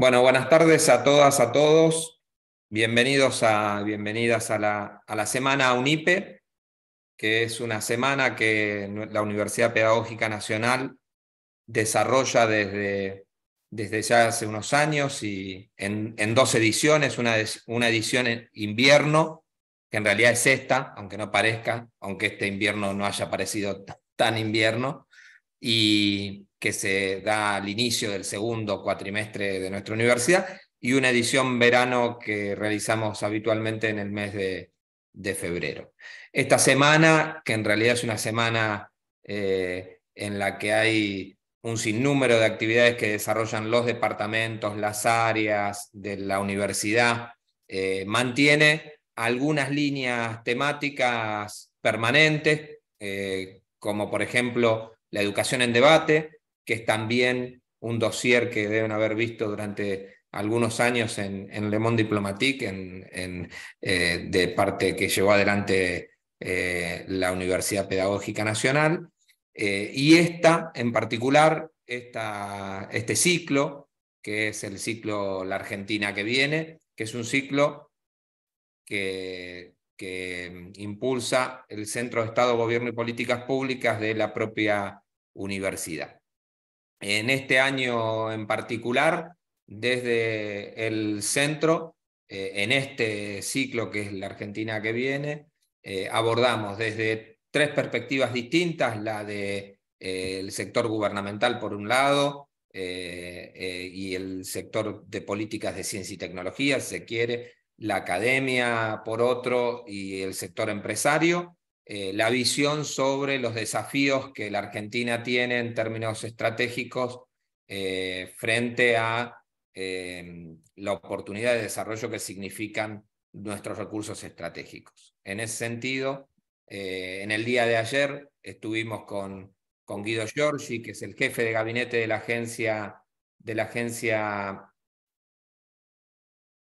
Bueno, buenas tardes a todas, a todos. Bienvenidos a, bienvenidas a la, a la semana UNIPE, que es una semana que la Universidad Pedagógica Nacional desarrolla desde, desde ya hace unos años y en, en dos ediciones, una, una edición en invierno, que en realidad es esta, aunque no parezca, aunque este invierno no haya parecido tan invierno, y, que se da al inicio del segundo cuatrimestre de nuestra universidad y una edición verano que realizamos habitualmente en el mes de, febrero. Esta semana, que en realidad es una semana eh, en la que hay un sinnúmero de actividades que desarrollan los departamentos, las áreas de la universidad, eh, mantiene algunas líneas temáticas permanentes, eh, como por ejemplo la educación en debate, que es también un dossier que deben haber visto durante algunos años en, Le Monde Diplomatique, eh, de parte que llevó adelante eh, la Universidad Pedagógica Nacional. Eh, y esta, en particular, este ciclo, que es el ciclo La Argentina que viene, que es un ciclo que, que impulsa el Centro de Estado, Gobierno y Políticas Públicas de la propia universidad. En este año en particular, desde el centro, eh, en este ciclo que es la Argentina que viene, eh, abordamos desde tres perspectivas distintas, la del de, eh, sector gubernamental por un lado, y el sector de políticas de ciencia y tecnología, se quiere, la academia por otro y el sector empresario, eh, la visión sobre los desafíos que la Argentina tiene en términos estratégicos eh, frente a eh, la oportunidad de desarrollo que significan nuestros recursos estratégicos. En ese sentido, en el día de ayer estuvimos con, Guido Giorgi, que es el jefe de gabinete de la agencia, de la agencia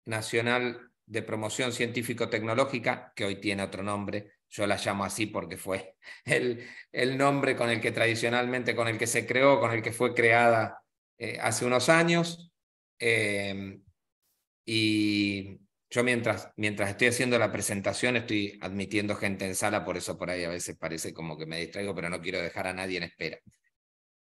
Nacional de Promoción Científico-Tecnológica, que hoy tiene otro nombre, yo la llamo así porque fue el, el, nombre con el que tradicionalmente, con el que se creó, con el que fue creada eh, hace unos años. Em, y yo mientras, mientras estoy haciendo la presentación estoy admitiendo gente en sala, por eso por ahí a veces parece como que me distraigo, pero no quiero dejar a nadie en espera.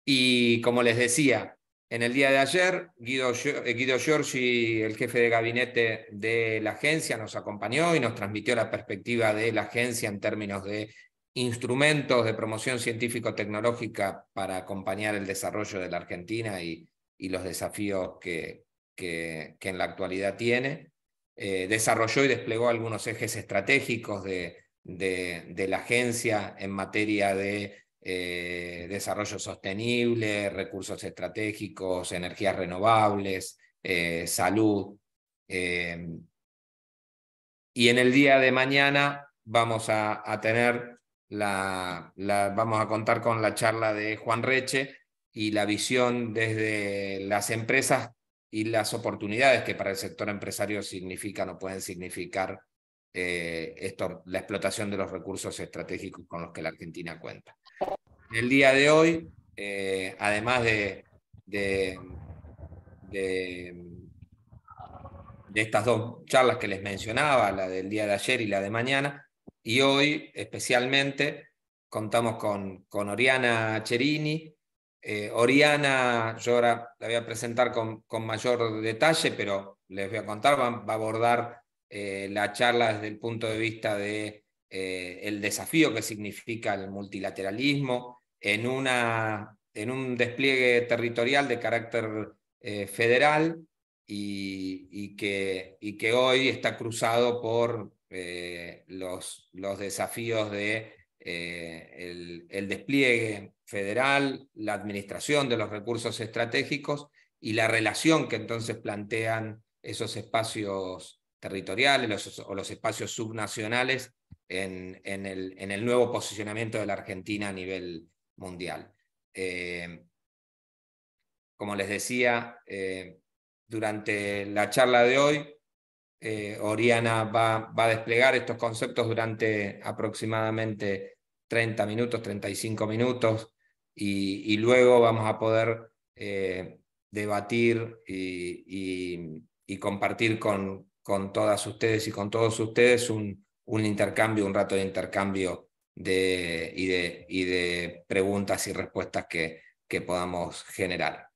Y como les decía, en el día de ayer, eh, Guido, Giorgi, el jefe de gabinete de la agencia, nos acompañó y nos transmitió la perspectiva de la agencia en términos de instrumentos de promoción científico-tecnológica para acompañar el desarrollo de la Argentina y, los desafíos que, en la actualidad tiene. Eh, desarrolló y desplegó algunos ejes estratégicos de la agencia en materia de eh, desarrollo sostenible, recursos estratégicos, energías renovables, eh, salud. Eh, y en el día de mañana vamos a, tener la, vamos a contar con la charla de Juan Reche y la visión desde las empresas y las oportunidades que para el sector empresario significan o pueden significar esto, la explotación de los recursos estratégicos con los que la Argentina cuenta el día de hoy, eh, además de, de, estas dos charlas que les mencionaba, la del día de ayer y la de mañana, y hoy especialmente contamos con, Oriana Cherini. Eh, Oriana, yo ahora la voy a presentar con, mayor detalle, pero les voy a contar, va, a abordar eh, la charla desde el punto de vista de desafío que significa el multilateralismo, en, una, en un despliegue territorial de carácter eh, federal y, que, y, que, hoy está cruzado por eh, los, los, desafíos de... Eh, despliegue federal, la administración de los recursos estratégicos y la relación que entonces plantean esos espacios territoriales o los espacios subnacionales en, en, el, en, el, nuevo posicionamiento de la Argentina a nivel, mundial. Eh, como les decía, eh, durante la charla de hoy, eh, Oriana va, va, a desplegar estos conceptos durante aproximadamente 30 minutos, 35 minutos, y, luego vamos a poder debatir y, compartir con, con, todas ustedes y con todos ustedes un, un intercambio, un rato de intercambio de, y, de, y de preguntas y respuestas que, que podamos generar.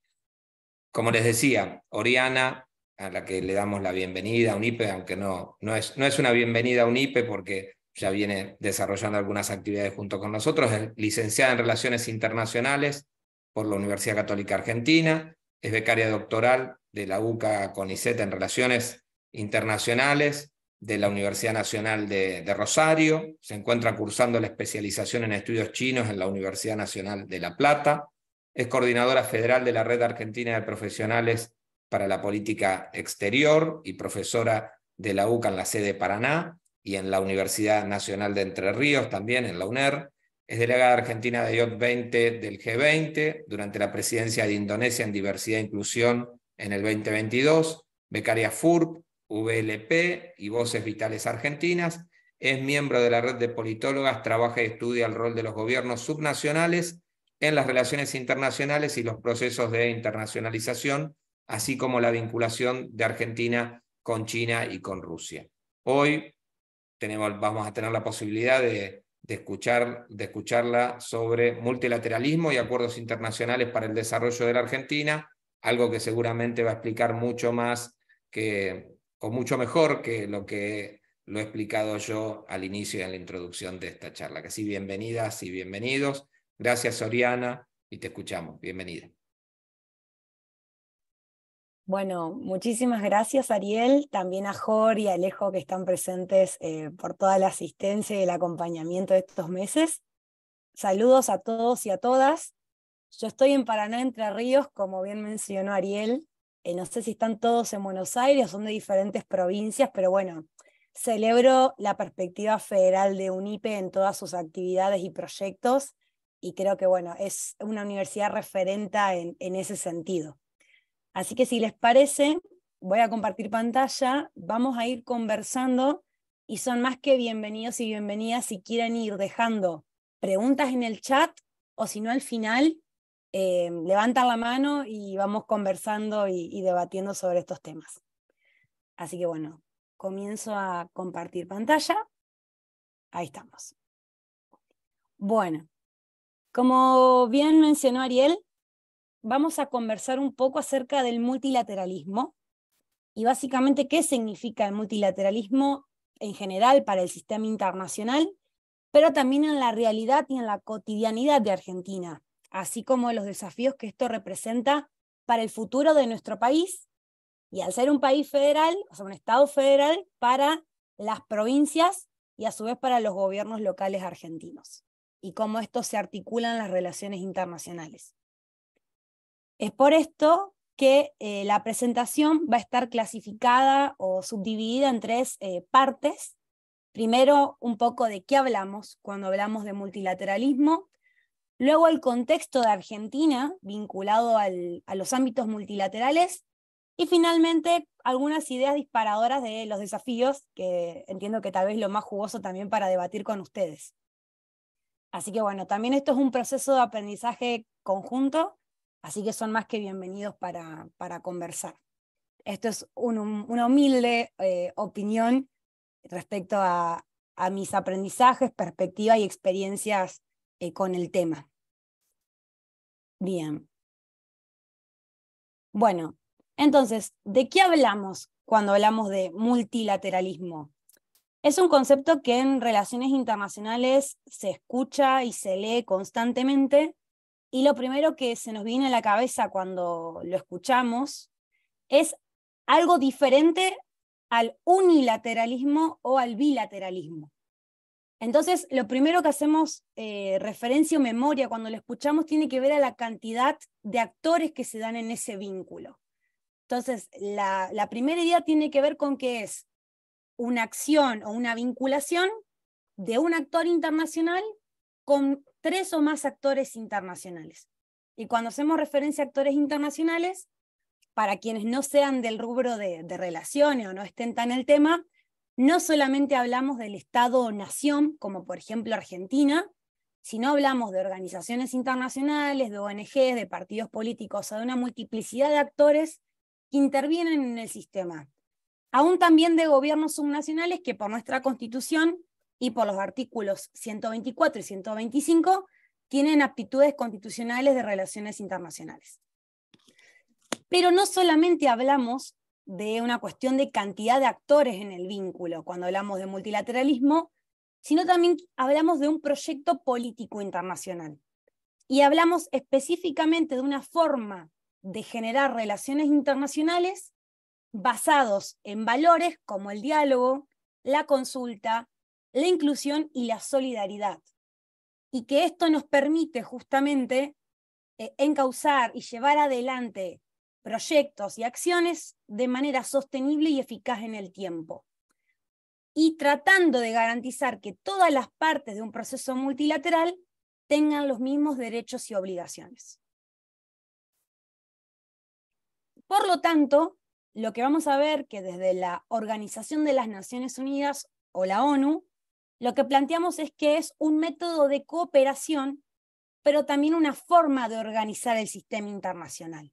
Como les decía, Oriana, a la que le damos la bienvenida a UNIPE, aunque no, no, es, no es una bienvenida a UNIPE porque ya viene desarrollando algunas actividades junto con nosotros, es licenciada en Relaciones Internacionales por la Universidad Católica Argentina, es becaria doctoral de la UCA CONICET en Relaciones Internacionales, de la Universidad Nacional de, Rosario, se encuentra cursando la especialización en estudios chinos en la Universidad Nacional de La Plata, es coordinadora federal de la Red Argentina de Profesionales para la Política Exterior y profesora de la UCA en la sede Paraná y en la Universidad Nacional de Entre Ríos, también en la UNER. Es delegada argentina de IOT 20 del G20 durante la presidencia de Indonesia en diversidad e inclusión en el 2022, becaria FURP VLP y Voces Vitales Argentinas. Es miembro de la red de politólogas, trabaja y estudia el rol de los gobiernos subnacionales en las relaciones internacionales y los procesos de internacionalización, así como la vinculación de Argentina con China y con Rusia. Hoy tenemos, vamos a tener la posibilidad de, escuchar, de escucharla sobre multilateralismo y acuerdos internacionales para el desarrollo de la Argentina, algo que seguramente va a explicar mucho más que, o mucho mejor que lo que lo he explicado yo al inicio y en la introducción de esta charla. Así bienvenidas y bienvenidos. Gracias, Oriana, y te escuchamos. Bienvenida. Bueno, muchísimas gracias Ariel, también a Jor y a Alejo que están presentes eh, por toda la asistencia y el acompañamiento de estos meses. Saludos a todos y a todas. Yo estoy en Paraná, Entre Ríos, como bien mencionó Ariel, eh, no sé si están todos en Buenos Aires, son de diferentes provincias, pero bueno, celebro la perspectiva federal de UNIPE en todas sus actividades y proyectos y creo que bueno, es una universidad referente en ese sentido. Así que si les parece, voy a compartir pantalla, vamos a ir conversando y son más que bienvenidos y bienvenidas si quieren ir dejando preguntas en el chat o si no al final eh, la mano y vamos conversando y, y debatiendo sobre estos temas. Así que bueno, comienzo a compartir pantalla. Ahí estamos. Bueno, como bien mencionó Ariel, vamos a conversar un poco acerca del multilateralismo y básicamente qué significa el multilateralismo en general para el sistema internacional, pero también en la realidad y en la cotidianidad de Argentina así como los desafíos que esto representa para el futuro de nuestro país y al ser un país federal, o sea, un Estado federal para las provincias y a su vez para los gobiernos locales argentinos y cómo esto se articula en las relaciones internacionales. Es por esto que eh, la presentación va a estar clasificada o subdividida en tres eh, partes. Primero, un poco de qué hablamos cuando hablamos de multilateralismo, Luego el contexto de Argentina vinculado a los ámbitos multilaterales. Y finalmente algunas ideas disparadoras de los desafíos, que entiendo que tal vez lo más jugoso también para debatir con ustedes. Así que bueno, también esto es un proceso de aprendizaje conjunto, así que son más que bienvenidos para, conversar. Esto es una humilde eh, opinión respecto a, a mis aprendizajes, perspectivas y experiencias eh, con el tema. Bien. Bueno, entonces, ¿de qué hablamos cuando hablamos de multilateralismo? Es un concepto que en relaciones internacionales se escucha y se lee constantemente y lo primero que se nos viene a la cabeza cuando lo escuchamos es algo diferente al unilateralismo o al bilateralismo. Entonces, lo primero que hacemos eh, referencia o memoria cuando lo escuchamos tiene que ver a la cantidad de actores que se dan en ese vínculo. Entonces, la, primera idea tiene que ver con que es una acción o una vinculación de un actor internacional con tres o más actores internacionales. Y cuando hacemos referencia a actores internacionales, para quienes no sean del rubro de, de relaciones o no estén tan en el tema, no solamente hablamos del Estado-nación, o como por ejemplo Argentina, sino hablamos de organizaciones internacionales, de ONGs, de partidos políticos, o de una multiplicidad de actores que intervienen en el sistema. Aún también de gobiernos subnacionales que por nuestra constitución y por los artículos 124 y 125 tienen aptitudes constitucionales de relaciones internacionales. Pero no solamente hablamos de una cuestión de cantidad de actores en el vínculo cuando hablamos de multilateralismo, sino también hablamos de un proyecto político internacional. Y hablamos específicamente de una forma de generar relaciones internacionales basados en valores como el diálogo, la consulta, la inclusión y la solidaridad. Y que esto nos permite justamente eh, encauzar y llevar adelante proyectos y acciones de manera sostenible y eficaz en el tiempo. Y tratando de garantizar que todas las partes de un proceso multilateral tengan los mismos derechos y obligaciones. Por lo tanto, lo que vamos a ver que desde la Organización de las Naciones Unidas o la ONU, lo que planteamos es que es un método de cooperación, pero también una forma de organizar el sistema internacional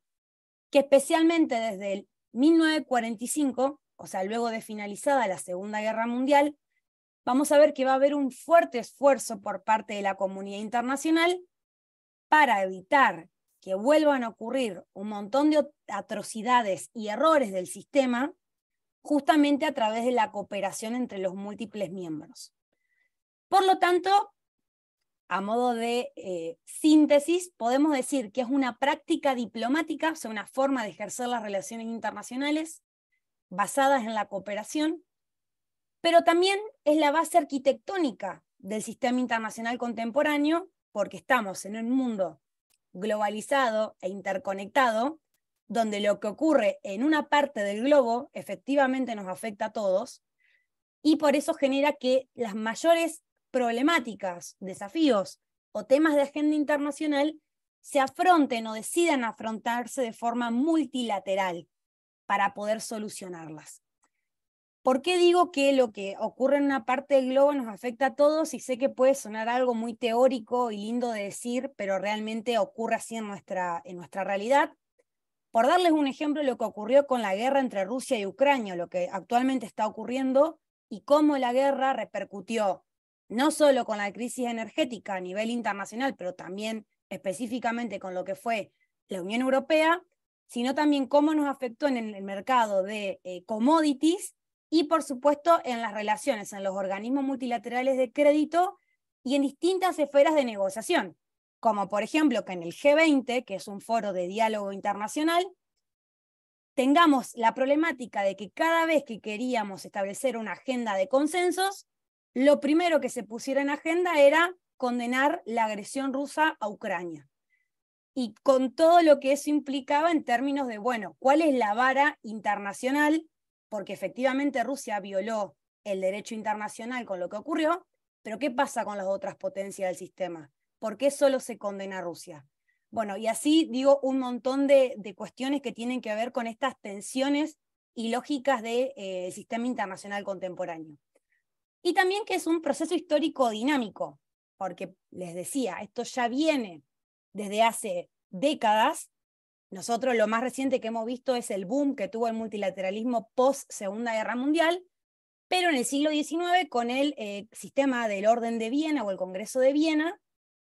que especialmente desde el 1945, o sea, luego de finalizada la Segunda Guerra Mundial, vamos a ver que va a haber un fuerte esfuerzo por parte de la comunidad internacional para evitar que vuelvan a ocurrir un montón de atrocidades y errores del sistema, justamente a través de la cooperación entre los múltiples miembros. Por lo tanto, a modo de eh, síntesis, podemos decir que es una práctica diplomática, o sea, una forma de ejercer las relaciones internacionales basadas en la cooperación, pero también es la base arquitectónica del sistema internacional contemporáneo, porque estamos en un mundo globalizado e interconectado, donde lo que ocurre en una parte del globo efectivamente nos afecta a todos, y por eso genera que las mayores problemáticas, desafíos o temas de agenda internacional se afronten o decidan afrontarse de forma multilateral para poder solucionarlas. ¿Por qué digo que lo que ocurre en una parte del globo nos afecta a todos? Y sé que puede sonar algo muy teórico y lindo de decir, pero realmente ocurre así en nuestra, en nuestra realidad. Por darles un ejemplo, lo que ocurrió con la guerra entre Rusia y Ucrania, lo que actualmente está ocurriendo y cómo la guerra repercutió no solo con la crisis energética a nivel internacional, pero también específicamente con lo que fue la Unión Europea, sino también cómo nos afectó en el mercado de eh, commodities y, por supuesto, en las relaciones, en los organismos multilaterales de crédito y en distintas esferas de negociación, como por ejemplo que en el G20, que es un foro de diálogo internacional, tengamos la problemática de que cada vez que queríamos establecer una agenda de consensos, lo primero que se pusiera en agenda era condenar la agresión rusa a Ucrania. Y con todo lo que eso implicaba en términos de, bueno, ¿cuál es la vara internacional? Porque efectivamente Rusia violó el derecho internacional con lo que ocurrió, pero ¿qué pasa con las otras potencias del sistema? ¿Por qué solo se condena a Rusia? Bueno, y así digo un montón de, cuestiones que tienen que ver con estas tensiones y lógicas del eh, sistema internacional contemporáneo y también que es un proceso histórico dinámico, porque les decía, esto ya viene desde hace décadas. Nosotros lo más reciente que hemos visto es el boom que tuvo el multilateralismo post Segunda Guerra Mundial, pero en el siglo XIX con el eh, sistema del Orden de Viena o el Congreso de Viena,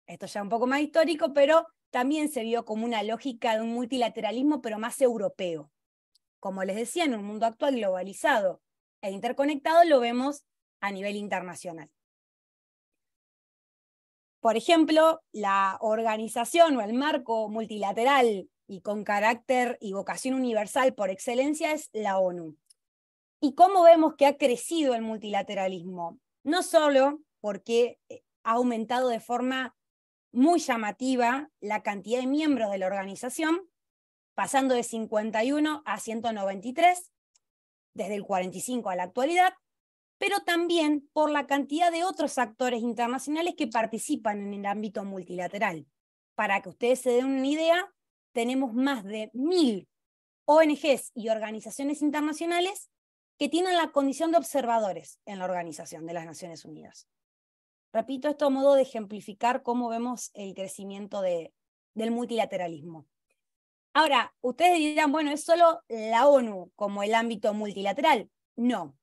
esto ya un poco más histórico, pero también se vio como una lógica de un multilateralismo, pero más europeo. Como les decía, en un mundo actual globalizado e interconectado lo vemos a nivel internacional. Por ejemplo, la organización o el marco multilateral y con carácter y vocación universal por excelencia es la ONU. ¿Y cómo vemos que ha crecido el multilateralismo? No solo porque eh, ha aumentado de forma muy llamativa la cantidad de miembros de la organización, pasando de 51 a 193, desde el 45 a la actualidad, pero también por la cantidad de otros actores internacionales que participan en el ámbito multilateral. Para que ustedes se den una idea, tenemos más de mil ONGs y organizaciones internacionales que tienen la condición de observadores en la Organización de las Naciones Unidas. Repito, esto a modo de ejemplificar cómo vemos el crecimiento del multilateralismo. Ahora, ustedes dirán, bueno, es solo la ONU como el ámbito multilateral. No,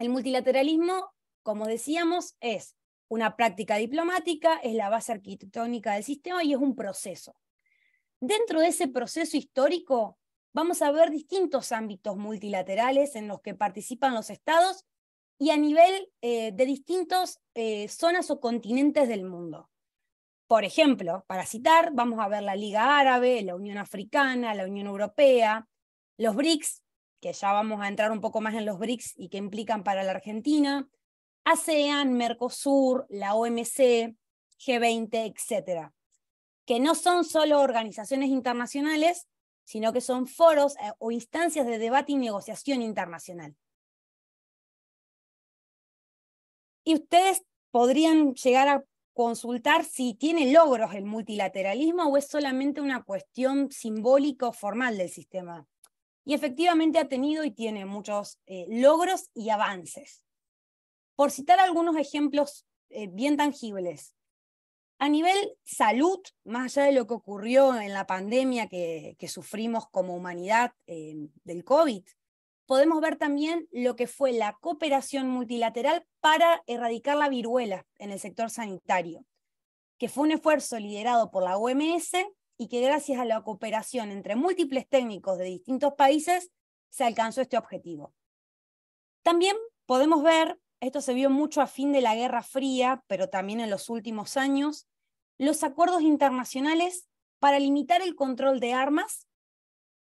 el multilateralismo, como decíamos, es una práctica diplomática, es la base arquitectónica del sistema y es un proceso. Dentro de ese proceso histórico vamos a ver distintos ámbitos multilaterales en los que participan los estados y a nivel eh, de distintas eh, zonas o continentes del mundo. Por ejemplo, para citar, vamos a ver la Liga Árabe, la Unión Africana, la Unión Europea, los BRICS, que ya vamos a entrar un poco más en los BRICS y que implican para la Argentina, ASEAN, Mercosur, la OMC, G20, etc. Que no son solo organizaciones internacionales, sino que son foros eh, o instancias de debate y negociación internacional. Y ustedes podrían llegar a consultar si tiene logros el multilateralismo o es solamente una cuestión simbólica o formal del sistema y efectivamente ha tenido y tiene muchos eh, logros y avances. Por citar algunos ejemplos eh, bien tangibles, a nivel salud, más allá de lo que ocurrió en la pandemia que, sufrimos como humanidad eh, del COVID, podemos ver también lo que fue la cooperación multilateral para erradicar la viruela en el sector sanitario, que fue un esfuerzo liderado por la OMS y que gracias a la cooperación entre múltiples técnicos de distintos países se alcanzó este objetivo. También podemos ver, esto se vio mucho a fin de la Guerra Fría, pero también en los últimos años, los acuerdos internacionales para limitar el control de armas,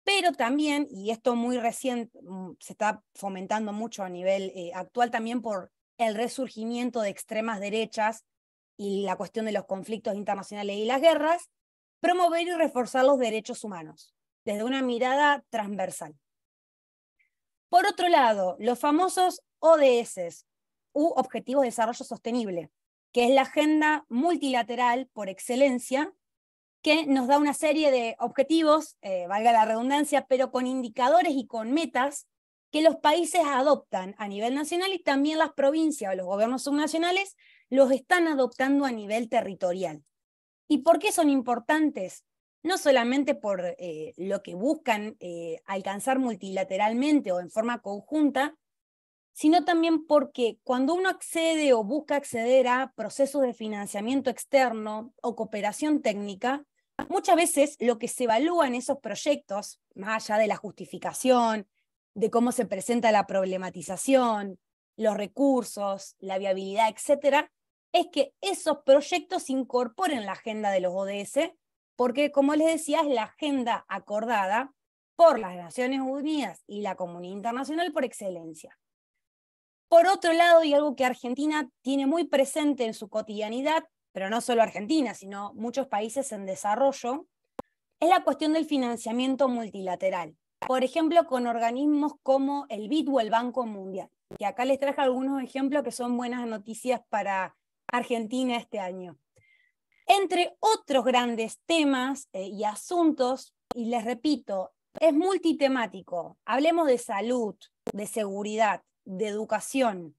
pero también, y esto muy reciente, mm, se está fomentando mucho a nivel eh, actual también por el resurgimiento de extremas derechas y la cuestión de los conflictos internacionales y las guerras, promover y reforzar los derechos humanos desde una mirada transversal. Por otro lado, los famosos ODS, u Objetivos de Desarrollo Sostenible, que es la agenda multilateral por excelencia, que nos da una serie de objetivos, eh, valga la redundancia, pero con indicadores y con metas que los países adoptan a nivel nacional y también las provincias o los gobiernos subnacionales los están adoptando a nivel territorial. ¿Y por qué son importantes? No solamente por eh, lo que buscan eh, alcanzar multilateralmente o en forma conjunta, sino también porque cuando uno accede o busca acceder a procesos de financiamiento externo o cooperación técnica, muchas veces lo que se evalúa en esos proyectos, más allá de la justificación, de cómo se presenta la problematización, los recursos, la viabilidad, etcétera, es que esos proyectos se incorporen la agenda de los ODS, porque como les decía, es la agenda acordada por las Naciones Unidas y la comunidad internacional por excelencia. Por otro lado, y algo que Argentina tiene muy presente en su cotidianidad, pero no solo Argentina, sino muchos países en desarrollo, es la cuestión del financiamiento multilateral. Por ejemplo, con organismos como el BID o el Banco Mundial, que acá les traje algunos ejemplos que son buenas noticias para Argentina este año. Entre otros grandes temas eh, y asuntos, y les repito, es multitemático. Hablemos de salud, de seguridad, de educación,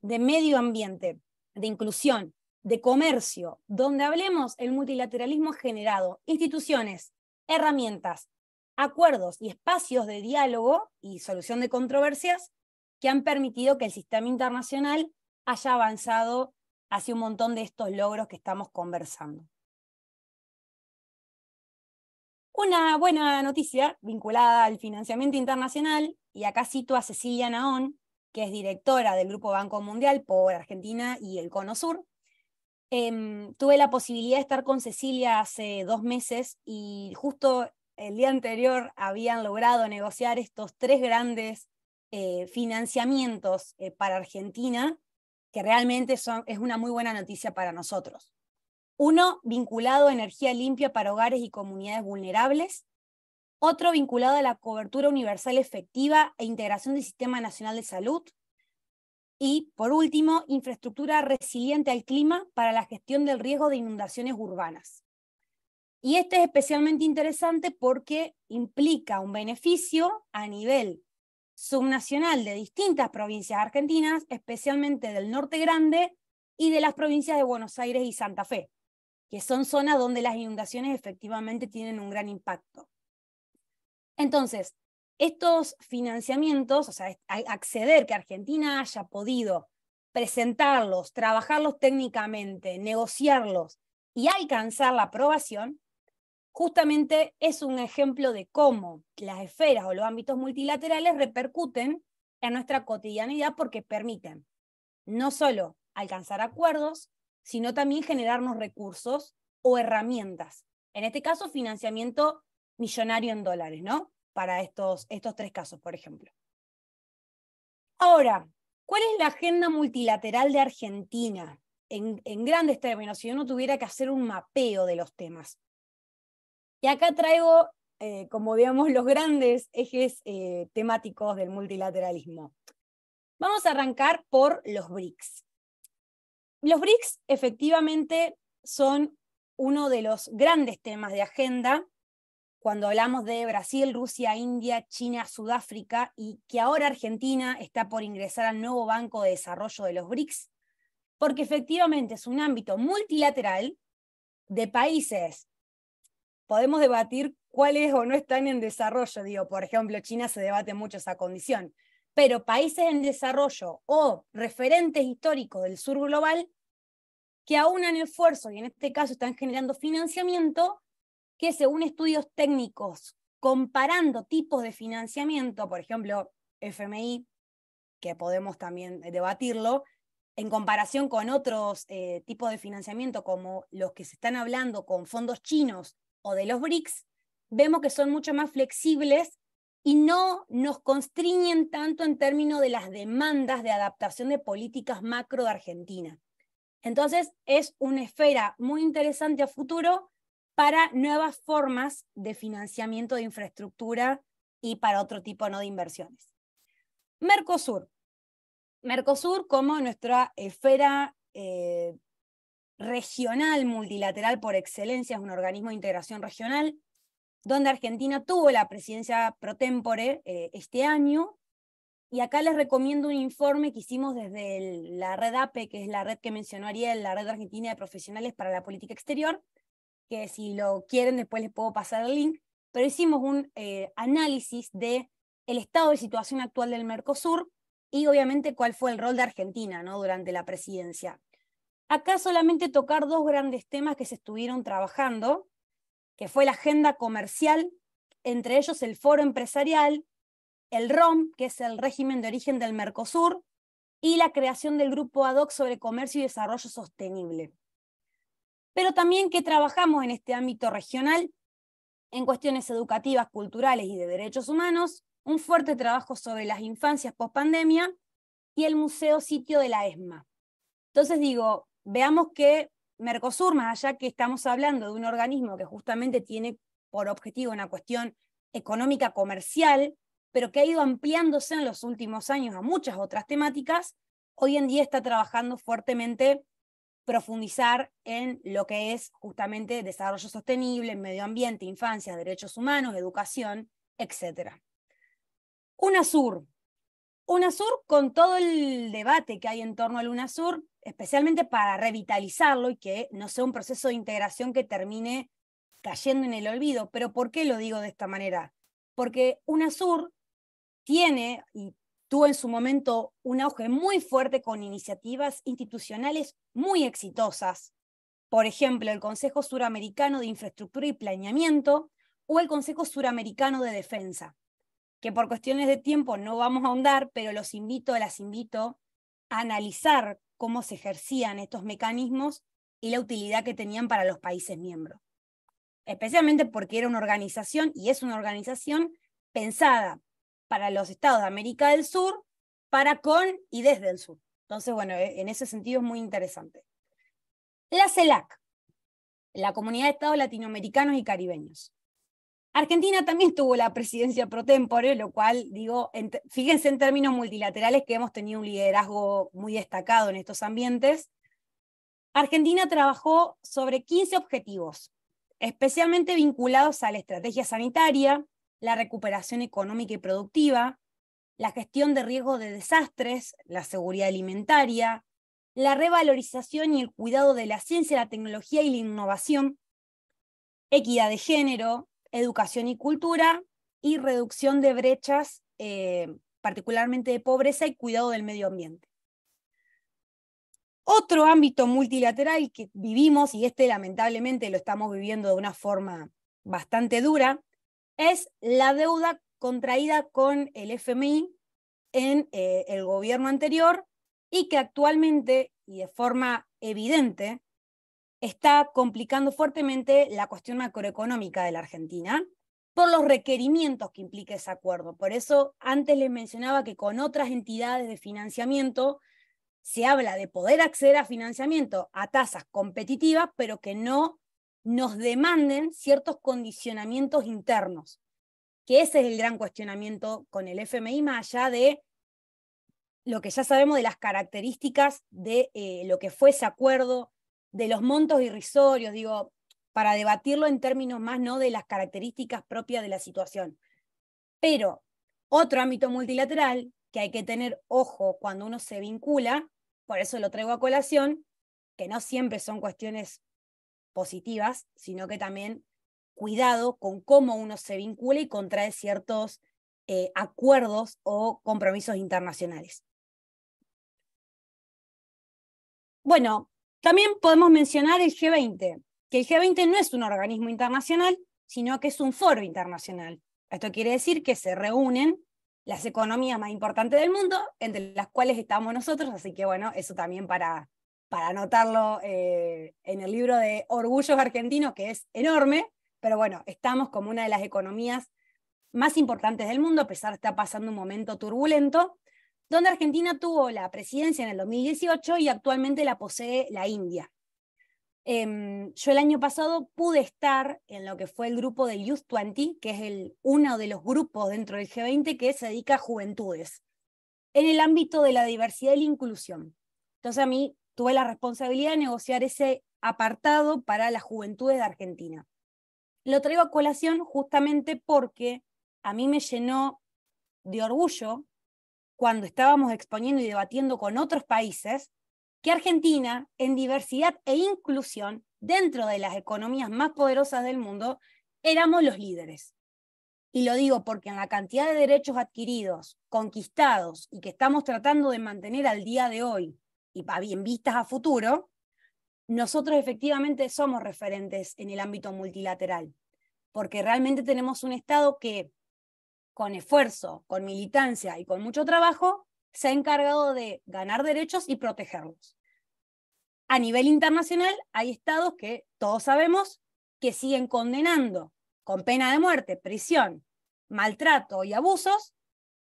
de medio ambiente, de inclusión, de comercio, donde hablemos el multilateralismo generado, instituciones, herramientas, acuerdos y espacios de diálogo y solución de controversias que han permitido que el sistema internacional haya avanzado hacia un montón de estos logros que estamos conversando. Una buena noticia vinculada al financiamiento internacional, y acá cito a Cecilia Naón, que es directora del Grupo Banco Mundial por Argentina y el Cono Sur. Em, tuve la posibilidad de estar con Cecilia hace dos meses y justo el día anterior habían logrado negociar estos tres grandes eh, financiamientos eh, para Argentina realmente es una muy buena noticia para nosotros. Uno, vinculado a energía limpia para hogares y comunidades vulnerables. Otro, vinculado a la cobertura universal efectiva e integración del Sistema Nacional de Salud. Y, por último, infraestructura resiliente al clima para la gestión del riesgo de inundaciones urbanas. Y este es especialmente interesante porque implica un beneficio a nivel subnacional de distintas provincias argentinas, especialmente del norte grande y de las provincias de Buenos Aires y Santa Fe, que son zonas donde las inundaciones efectivamente tienen un gran impacto. Entonces, estos financiamientos, o sea, acceder que Argentina haya podido presentarlos, trabajarlos técnicamente, negociarlos y alcanzar la aprobación, justamente es un ejemplo de cómo las esferas o los ámbitos multilaterales repercuten en nuestra cotidianidad porque permiten no solo alcanzar acuerdos, sino también generarnos recursos o herramientas. En este caso, financiamiento millonario en dólares, ¿no? Para estos, tres casos, por ejemplo. Ahora, ¿cuál es la agenda multilateral de Argentina? En, grandes términos, si uno tuviera que hacer un mapeo de los temas. Y acá traigo, eh, como digamos, los grandes ejes eh, temáticos del multilateralismo. Vamos a arrancar por los BRICS. Los BRICS efectivamente son uno de los grandes temas de agenda cuando hablamos de Brasil, Rusia, India, China, Sudáfrica y que ahora Argentina está por ingresar al nuevo Banco de Desarrollo de los BRICS, porque efectivamente es un ámbito multilateral de países podemos debatir cuáles o no están en desarrollo. Digo, por ejemplo, China se debate mucho esa condición, pero países en desarrollo o referentes históricos del sur global que aún han esfuerzo y en este caso están generando financiamiento que según estudios técnicos, comparando tipos de financiamiento, por ejemplo, FMI, que podemos también debatirlo, en comparación con otros eh, tipos de financiamiento como los que se están hablando con fondos chinos de los BRICS, vemos que son mucho más flexibles y no nos constriñen tanto en términos de las demandas de adaptación de políticas macro de Argentina. Entonces, es una esfera muy interesante a futuro para nuevas formas de financiamiento de infraestructura y para otro tipo ¿no? de inversiones. Mercosur. Mercosur como nuestra esfera eh, regional multilateral por excelencia, es un organismo de integración regional, donde Argentina tuvo la presidencia pro tempore eh, este año. Y acá les recomiendo un informe que hicimos desde la red APE, que es la red que mencionó Ariel, la red argentina de profesionales para la política exterior, que si lo quieren después les puedo pasar el link, pero hicimos un eh, análisis de el estado de situación actual del Mercosur y obviamente cuál fue el rol de Argentina ¿no? durante la presidencia. Acá solamente tocar dos grandes temas que se estuvieron trabajando, que fue la agenda comercial, entre ellos el foro empresarial, el ROM, que es el régimen de origen del Mercosur, y la creación del grupo ad hoc sobre comercio y desarrollo sostenible. Pero también que trabajamos en este ámbito regional en cuestiones educativas, culturales y de derechos humanos, un fuerte trabajo sobre las infancias post pandemia y el museo sitio de la ESMA. Entonces digo, veamos que Mercosur, más allá que estamos hablando de un organismo que justamente tiene por objetivo una cuestión económica comercial, pero que ha ido ampliándose en los últimos años a muchas otras temáticas, hoy en día está trabajando fuertemente profundizar en lo que es justamente desarrollo sostenible, medio ambiente, infancia, derechos humanos, educación, etc. UNASUR. UNASUR, con todo el debate que hay en torno al UNASUR, especialmente para revitalizarlo y que no sea un proceso de integración que termine cayendo en el olvido. Pero ¿por qué lo digo de esta manera? Porque UNASUR tiene y tuvo en su momento un auge muy fuerte con iniciativas institucionales muy exitosas. Por ejemplo, el Consejo Suramericano de Infraestructura y Planeamiento o el Consejo Suramericano de Defensa, que por cuestiones de tiempo no vamos a ahondar, pero los invito, las invito analizar cómo se ejercían estos mecanismos y la utilidad que tenían para los países miembros. Especialmente porque era una organización y es una organización pensada para los estados de América del Sur, para con y desde el sur. Entonces, bueno, e, en ese sentido es muy interesante. La CELAC, la Comunidad de Estados Latinoamericanos y Caribeños. Argentina también tuvo la presidencia pro tempore, lo cual, digo, fíjense en términos multilaterales que hemos tenido un liderazgo muy destacado en estos ambientes. Argentina trabajó sobre 15 objetivos, especialmente vinculados a la estrategia sanitaria, la recuperación económica y productiva, la gestión de riesgos de desastres, la seguridad alimentaria, la revalorización y el cuidado de la ciencia, la tecnología y la innovación, equidad de género, educación y cultura y reducción de brechas, eh, particularmente de pobreza y cuidado del medio ambiente. Otro ámbito multilateral que vivimos, y este lamentablemente lo estamos viviendo de una forma bastante dura, es la deuda contraída con el FMI en eh, el gobierno anterior y que actualmente y de forma evidente está complicando fuertemente la cuestión macroeconómica de la Argentina por los requerimientos que implica ese acuerdo. Por eso antes les mencionaba que con otras entidades de financiamiento se habla de poder acceder a financiamiento a tasas competitivas, pero que no nos demanden ciertos condicionamientos internos, que ese es el gran cuestionamiento con el FMI, más allá de lo que ya sabemos de las características de eh, lo que fue ese acuerdo, de los montos irrisorios, digo, para debatirlo en términos más no de las características propias de la situación. Pero otro ámbito multilateral que hay que tener ojo cuando uno se vincula, por eso lo traigo a colación, que no siempre son cuestiones positivas, sino que también cuidado con cómo uno se vincula y contrae ciertos eh, acuerdos o compromisos internacionales. Bueno, también podemos mencionar el G20, que el G20 no es un organismo internacional, sino que es un foro internacional. Esto quiere decir que se reúnen las economías más importantes del mundo, entre las cuales estamos nosotros, así que bueno, eso también para, anotarlo eh, en el libro de Orgullos Argentinos, que es enorme, pero bueno, estamos como una de las economías más importantes del mundo, a pesar de estar pasando un momento turbulento, donde Argentina tuvo la presidencia en el 2018 y actualmente la posee la India. Em, yo el año pasado pude estar en lo que fue el grupo del Youth 20, que es el, uno de los grupos dentro del G20 que se dedica a juventudes, en el ámbito de la diversidad y la inclusión. Entonces a mí tuve la responsabilidad de negociar ese apartado para las juventudes de Argentina. Lo traigo a colación justamente porque a mí me llenó de orgullo cuando estábamos exponiendo y debatiendo con otros países, que Argentina, en diversidad e inclusión, dentro de las economías más poderosas del mundo, éramos los líderes. Y lo digo porque en la cantidad de derechos adquiridos, conquistados y que estamos tratando de mantener al día de hoy y bien vistas a futuro, nosotros efectivamente somos referentes en el ámbito multilateral, porque realmente tenemos un Estado que con esfuerzo, con militancia y con mucho trabajo, se ha encargado de ganar derechos y protegerlos. A nivel internacional hay estados que todos sabemos que siguen condenando con pena de muerte, prisión, maltrato y abusos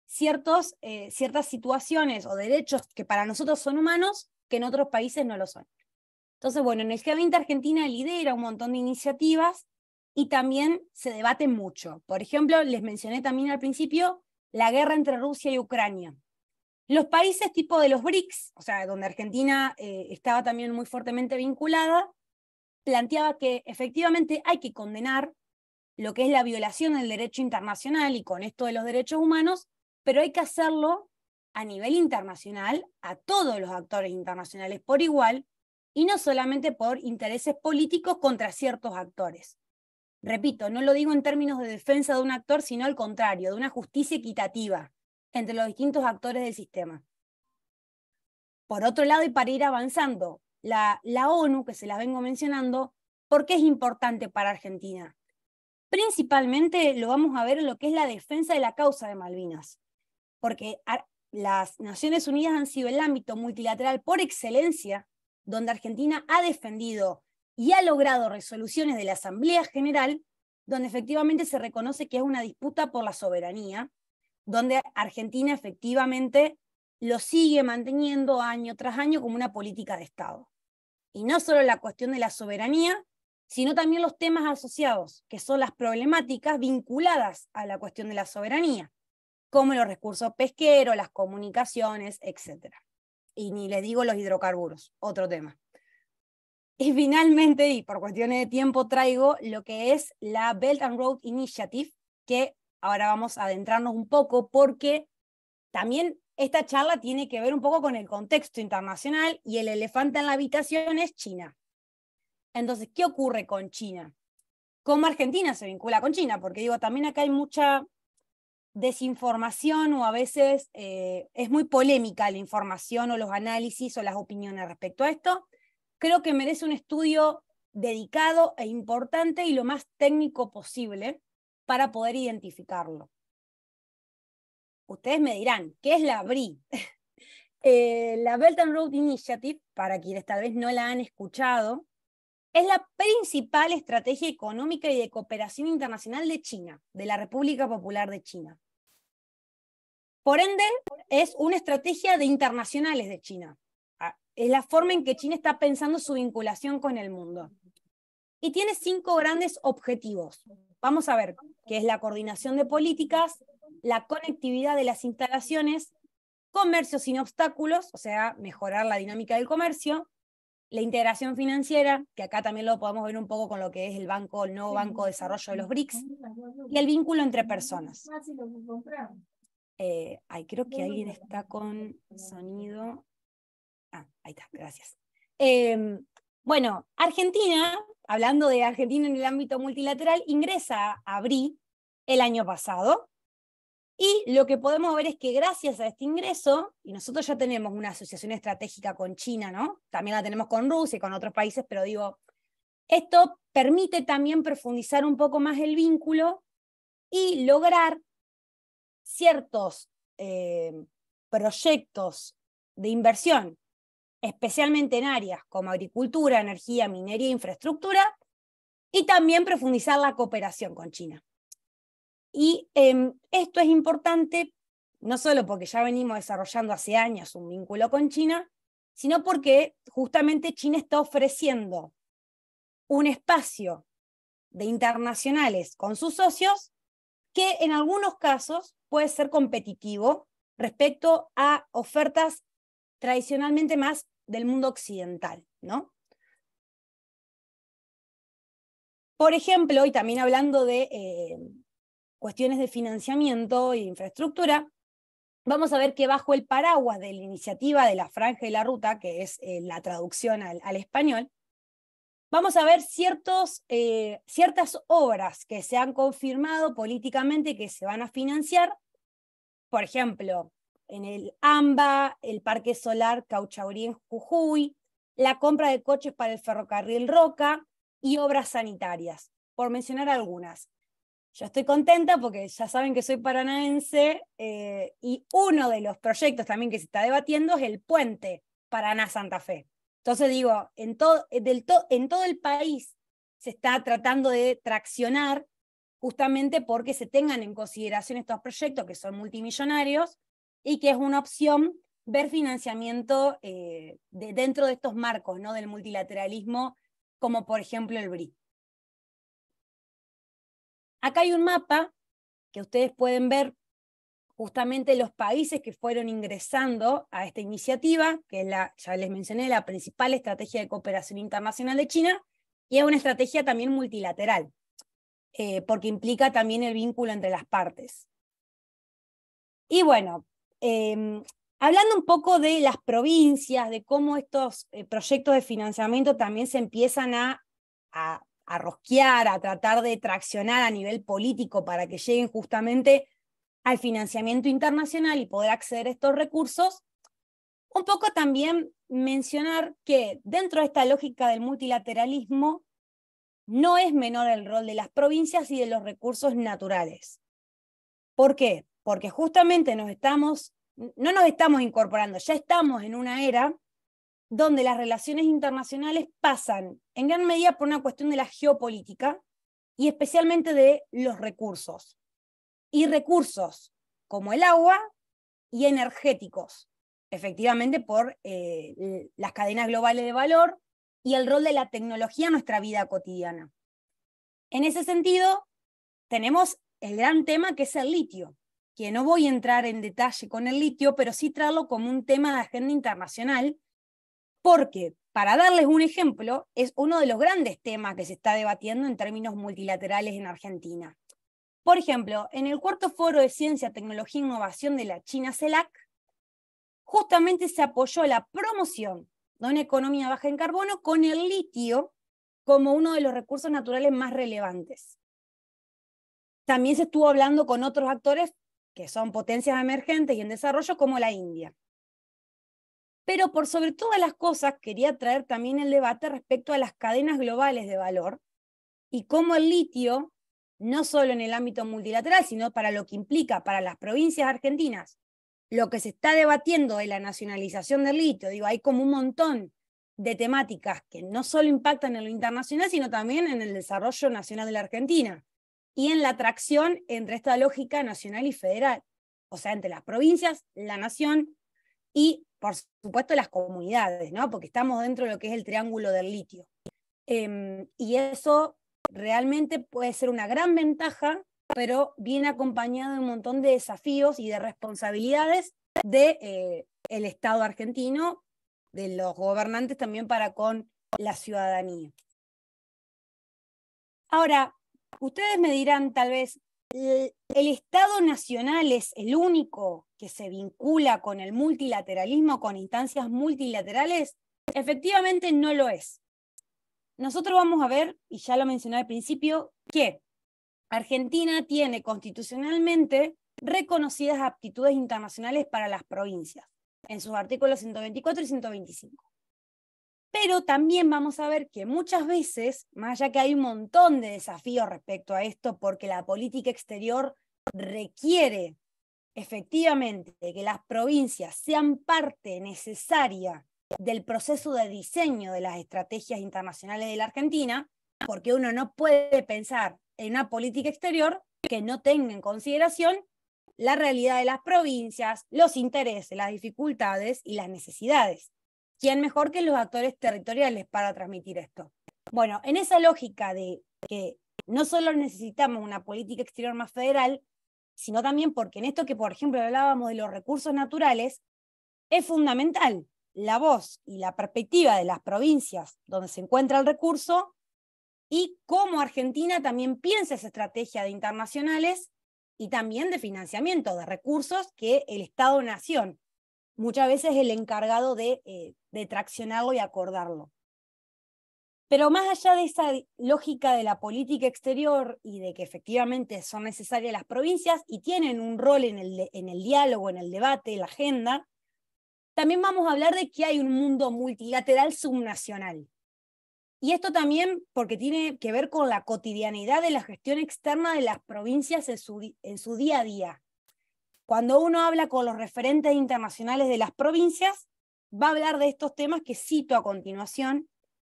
ciertos, eh, ciertas situaciones o derechos que para nosotros son humanos que en otros países no lo son. Entonces, bueno, en el G20 Argentina lidera un montón de iniciativas y también se debate mucho. Por ejemplo, les mencioné también al principio la guerra entre Rusia y Ucrania. Los países tipo de los BRICS, o sea, donde Argentina eh, estaba también muy fuertemente vinculada, planteaba que efectivamente hay que condenar lo que es la violación del derecho internacional y con esto de los derechos humanos, pero hay que hacerlo a nivel internacional, a todos los actores internacionales por igual, y no solamente por intereses políticos contra ciertos actores. Repito, no lo digo en términos de defensa de un actor, sino al contrario, de una justicia equitativa entre los distintos actores del sistema. Por otro lado, y para ir avanzando, la, ONU, que se las vengo mencionando, ¿por qué es importante para Argentina? Principalmente lo vamos a ver en lo que es la defensa de la causa de Malvinas, porque las Naciones Unidas han sido el ámbito multilateral por excelencia donde Argentina ha defendido y ha logrado resoluciones de la Asamblea General donde efectivamente se reconoce que es una disputa por la soberanía, donde Argentina efectivamente lo sigue manteniendo año tras año como una política de Estado. Y no solo la cuestión de la soberanía, sino también los temas asociados, que son las problemáticas vinculadas a la cuestión de la soberanía, como los recursos pesqueros, las comunicaciones, etc. Y ni les digo los hidrocarburos, otro tema. Y finalmente, y por cuestiones de tiempo, traigo lo que es la Belt and Road Initiative, que ahora vamos a adentrarnos un poco porque también esta charla tiene que ver un poco con el contexto internacional y el elefante en la habitación es China. Entonces, ¿qué ocurre con China? ¿Cómo Argentina se vincula con China? Porque digo, también acá hay mucha desinformación o a veces eh, es muy polémica la información o los análisis o las opiniones respecto a esto creo que merece un estudio dedicado e importante y lo más técnico posible para poder identificarlo. Ustedes me dirán, ¿qué es la BRI? Eh, la Belt and Road Initiative, para quienes tal vez no la han escuchado, es la principal estrategia económica y de cooperación internacional de China, de la República Popular de China. Por ende, es una estrategia de internacionales de China, es la forma en que China está pensando su vinculación con el mundo. Y tiene cinco grandes objetivos. Vamos a ver, que es la coordinación de políticas, la conectividad de las instalaciones, comercio sin obstáculos, o sea, mejorar la dinámica del comercio, la integración financiera, que acá también lo podemos ver un poco con lo que es el banco, nuevo banco de desarrollo de los BRICS, y el vínculo entre personas. Eh, creo que alguien está con sonido. Ah, ahí está, gracias. Em, bueno, Argentina, hablando de Argentina en el ámbito multilateral, ingresa a el año pasado. Y lo que podemos ver es que gracias a este ingreso, y nosotros ya tenemos una asociación estratégica con China, ¿no? También la tenemos con Rusia y con otros países, pero digo, esto permite también profundizar un poco más el vínculo y lograr ciertos eh, proyectos de inversión especialmente en áreas como agricultura, energía, minería e infraestructura, y también profundizar la cooperación con China. Y em, esto es importante no solo porque ya venimos desarrollando hace años un vínculo con China, sino porque justamente China está ofreciendo un espacio de internacionales con sus socios que en algunos casos puede ser competitivo respecto a ofertas tradicionalmente más del mundo occidental, ¿no? Por ejemplo, y también hablando de eh, cuestiones de financiamiento e infraestructura, vamos a ver que bajo el paraguas de la iniciativa de la Franja y la Ruta, que es eh, la traducción al, español, vamos a ver ciertos, eh, ciertas obras que se han confirmado políticamente que se van a financiar. Por ejemplo, en el AMBA, el Parque Solar Cauchaurí en Jujuy, la compra de coches para el ferrocarril Roca y obras sanitarias, por mencionar algunas. Yo estoy contenta porque ya saben que soy paranaense eh, y uno de los proyectos también que se está debatiendo es el puente Paraná-Santa Fe. Entonces digo, en, todo, eh, del en todo el país se está tratando de traccionar justamente porque se tengan en consideración estos proyectos que son multimillonarios y que es una opción ver financiamiento eh, de, dentro de estos marcos ¿no? del multilateralismo, como por ejemplo el BRIC. Acá hay un mapa que ustedes pueden ver justamente los países que fueron ingresando a esta iniciativa, que es la, ya les mencioné, la principal estrategia de cooperación internacional de China, y es una estrategia también multilateral, eh, porque implica también el vínculo entre las partes. Y bueno, Em, hablando un poco de las provincias, de cómo estos eh, proyectos de financiamiento también se empiezan a, a, a rosquear, a tratar de traccionar a nivel político para que lleguen justamente al financiamiento internacional y poder acceder a estos recursos. Un poco también mencionar que dentro de esta lógica del multilateralismo no es menor el rol de las provincias y de los recursos naturales. ¿Por qué? porque justamente nos estamos, no nos estamos incorporando, ya estamos en una era donde las relaciones internacionales pasan en gran medida por una cuestión de la geopolítica y especialmente de los recursos. Y recursos como el agua y energéticos, efectivamente por eh, las cadenas globales de valor y el rol de la tecnología en nuestra vida cotidiana. En ese sentido, tenemos el gran tema que es el litio, que no voy a entrar en detalle con el litio, pero sí traerlo como un tema de agenda internacional, porque, para darles un ejemplo, es uno de los grandes temas que se está debatiendo en términos multilaterales en Argentina. Por ejemplo, en el cuarto foro de Ciencia, Tecnología e Innovación de la China CELAC, justamente se apoyó la promoción de una economía baja en carbono con el litio como uno de los recursos naturales más relevantes. También se estuvo hablando con otros actores que son potencias emergentes y en desarrollo como la India. Pero por sobre todas las cosas quería traer también el debate respecto a las cadenas globales de valor y cómo el litio, no solo en el ámbito multilateral, sino para lo que implica para las provincias argentinas, lo que se está debatiendo de la nacionalización del litio, digo, hay como un montón de temáticas que no solo impactan en lo internacional, sino también en el desarrollo nacional de la Argentina y en la atracción entre esta lógica nacional y federal, o sea, entre las provincias, la nación y, por supuesto, las comunidades, ¿no? porque estamos dentro de lo que es el triángulo del litio. Em, y eso realmente puede ser una gran ventaja, pero viene acompañado de un montón de desafíos y de responsabilidades del de, eh, Estado argentino, de los gobernantes también para con la ciudadanía. Ahora, Ustedes me dirán tal vez, eh, el, Estado Nacional es el único que se vincula con el multilateralismo, con instancias multilaterales. Efectivamente no lo es. Nosotros vamos a ver, y ya lo mencioné al principio, que Argentina tiene constitucionalmente reconocidas aptitudes internacionales para las provincias, en sus artículos 124 y 125. Pero también vamos a ver que muchas veces, más allá que hay un montón de desafíos respecto a esto, porque la política exterior requiere efectivamente que las provincias sean parte necesaria del proceso de diseño de las estrategias internacionales de la Argentina, porque uno no puede pensar en una política exterior que no tenga en consideración la realidad de las provincias, los intereses, las dificultades y las necesidades. ¿quién mejor que los actores territoriales para transmitir esto? Bueno, en esa lógica de que no solo necesitamos una política exterior más federal, sino también porque en esto que, por ejemplo, hablábamos de los recursos naturales, es fundamental la voz y la perspectiva de las provincias donde se encuentra el recurso y cómo Argentina también piensa esa estrategia de internacionales y también de financiamiento de recursos que el Estado-Nación muchas veces el encargado de eh, de traccionarlo y acordarlo. Pero más allá de esa lógica de la política exterior y de que efectivamente son necesarias las provincias y tienen un rol en el, diálogo, en el debate, en la agenda, también vamos a hablar de que hay un mundo multilateral subnacional. Y esto también porque tiene que ver con la cotidianidad de la gestión externa de las provincias en su día a día. Cuando uno habla con los referentes internacionales de las provincias, va a hablar de estos temas que cito a continuación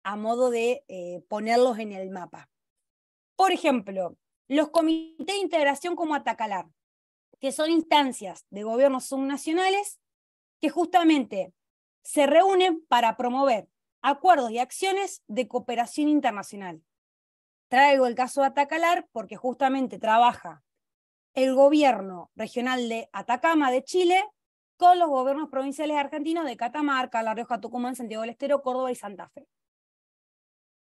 a modo de eh, ponerlos en el mapa. Por ejemplo, los comités de integración como Atacalar, que son instancias de gobiernos subnacionales que justamente se reúnen para promover acuerdos y acciones de cooperación internacional. Traigo el caso de Atacalar porque justamente trabaja el gobierno regional de Atacama de Chile con los gobiernos provinciales argentinos de Catamarca, La Rioja, Tucumán, Santiago del Estero, Córdoba y Santa Fe.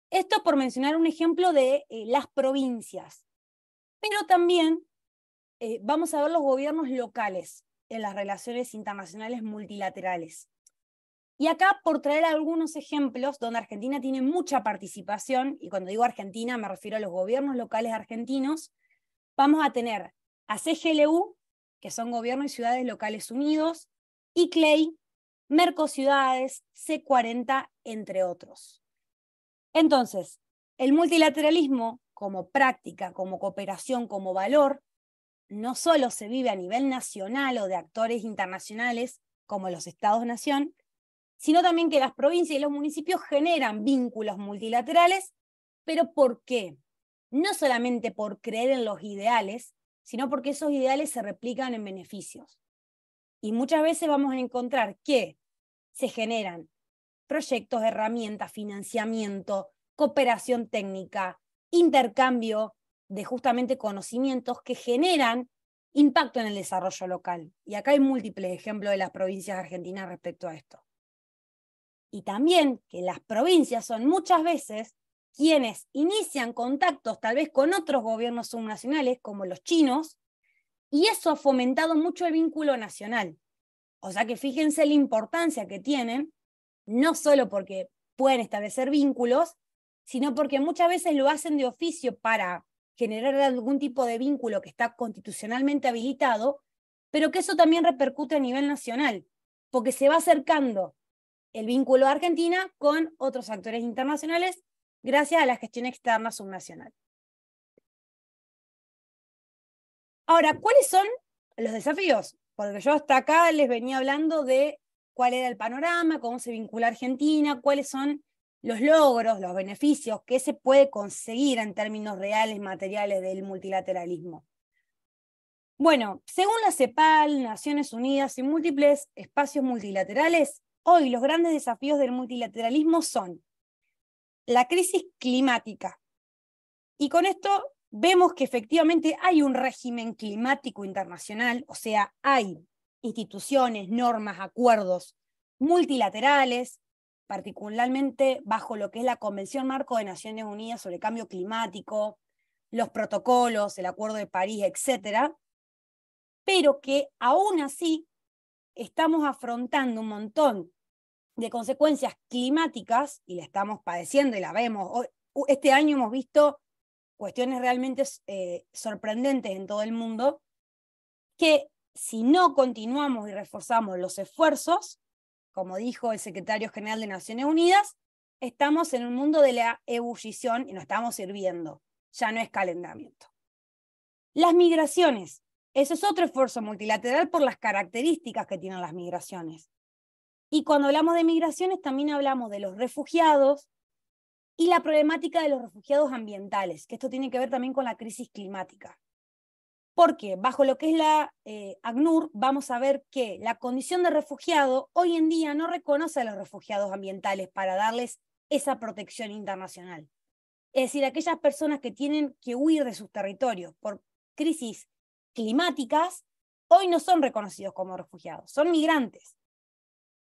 Esto por mencionar un ejemplo de eh, las provincias. Pero también eh, vamos a ver los gobiernos locales en las relaciones internacionales multilaterales. Y acá por traer algunos ejemplos donde Argentina tiene mucha participación, y cuando digo Argentina me refiero a los gobiernos locales argentinos, vamos a tener a CGLU, que son Gobierno y Ciudades Locales Unidos, y Merco ciudades, C40, entre otros. Entonces, el multilateralismo como práctica, como cooperación, como valor, no solo se vive a nivel nacional o de actores internacionales como los estados-nación, sino también que las provincias y los municipios generan vínculos multilaterales, pero ¿por qué? No solamente por creer en los ideales, sino porque esos ideales se replican en beneficios. Y muchas veces vamos a encontrar que se generan proyectos, herramientas, financiamiento, cooperación técnica, intercambio de justamente conocimientos que generan impacto en el desarrollo local. Y acá hay múltiples ejemplos de las provincias argentinas respecto a esto. Y también que las provincias son muchas veces quienes inician contactos tal vez con otros gobiernos subnacionales, como los chinos, y eso ha fomentado mucho el vínculo nacional. O sea que fíjense la importancia que tienen, no solo porque pueden establecer vínculos, sino porque muchas veces lo hacen de oficio para generar algún tipo de vínculo que está constitucionalmente habilitado, pero que eso también repercute a nivel nacional, porque se va acercando el vínculo de Argentina con otros actores internacionales gracias a la gestión externa subnacional. Ahora, ¿cuáles son los desafíos? Porque yo hasta acá les venía hablando de cuál era el panorama, cómo se vincula Argentina, cuáles son los logros, los beneficios, qué se puede conseguir en términos reales, materiales del multilateralismo. Bueno, según la CEPAL, Naciones Unidas y múltiples espacios multilaterales, hoy los grandes desafíos del multilateralismo son la crisis climática. Y con esto vemos que efectivamente hay un régimen climático internacional, o sea, hay instituciones, normas, acuerdos multilaterales, particularmente bajo lo que es la Convención Marco de Naciones Unidas sobre el Cambio Climático, los protocolos, el Acuerdo de París, etcétera, Pero que aún así estamos afrontando un montón de consecuencias climáticas, y la estamos padeciendo y la vemos. Este año hemos visto cuestiones realmente eh, sorprendentes en todo el mundo, que si no continuamos y reforzamos los esfuerzos, como dijo el secretario general de Naciones Unidas, estamos en un mundo de la ebullición y nos estamos sirviendo, ya no es calentamiento. Las migraciones, eso es otro esfuerzo multilateral por las características que tienen las migraciones. Y cuando hablamos de migraciones, también hablamos de los refugiados y la problemática de los refugiados ambientales, que esto tiene que ver también con la crisis climática. Porque bajo lo que es la eh, ACNUR, vamos a ver que la condición de refugiado hoy en día no reconoce a los refugiados ambientales para darles esa protección internacional. Es decir, aquellas personas que tienen que huir de sus territorios por crisis climáticas, hoy no son reconocidos como refugiados, son migrantes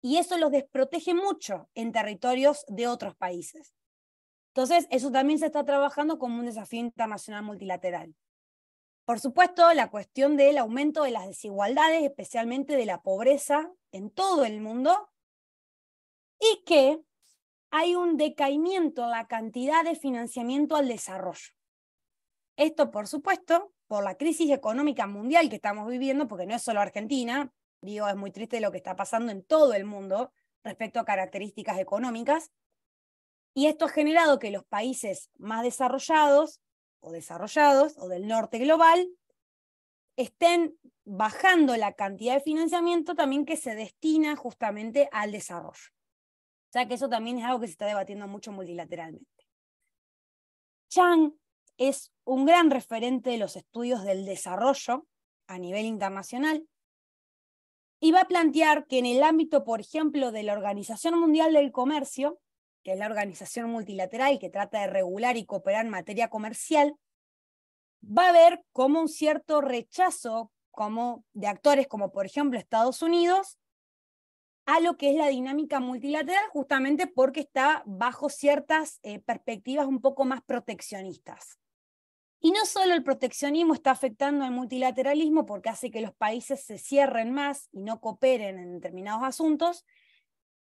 y eso los desprotege mucho en territorios de otros países. Entonces, eso también se está trabajando como un desafío internacional multilateral. Por supuesto, la cuestión del aumento de las desigualdades, especialmente de la pobreza en todo el mundo, y que hay un decaimiento en la cantidad de financiamiento al desarrollo. Esto, por supuesto, por la crisis económica mundial que estamos viviendo, porque no es solo Argentina, digo, es muy triste lo que está pasando en todo el mundo respecto a características económicas. Y esto ha generado que los países más desarrollados o desarrollados o del norte global estén bajando la cantidad de financiamiento también que se destina justamente al desarrollo. O sea que eso también es algo que se está debatiendo mucho multilateralmente. Chang es un gran referente de los estudios del desarrollo a nivel internacional y va a plantear que en el ámbito, por ejemplo, de la Organización Mundial del Comercio, que es la organización multilateral que trata de regular y cooperar en materia comercial, va a haber como un cierto rechazo como de actores como por ejemplo Estados Unidos a lo que es la dinámica multilateral justamente porque está bajo ciertas eh, perspectivas un poco más proteccionistas. Y no solo el proteccionismo está afectando al multilateralismo porque hace que los países se cierren más y no cooperen en determinados asuntos,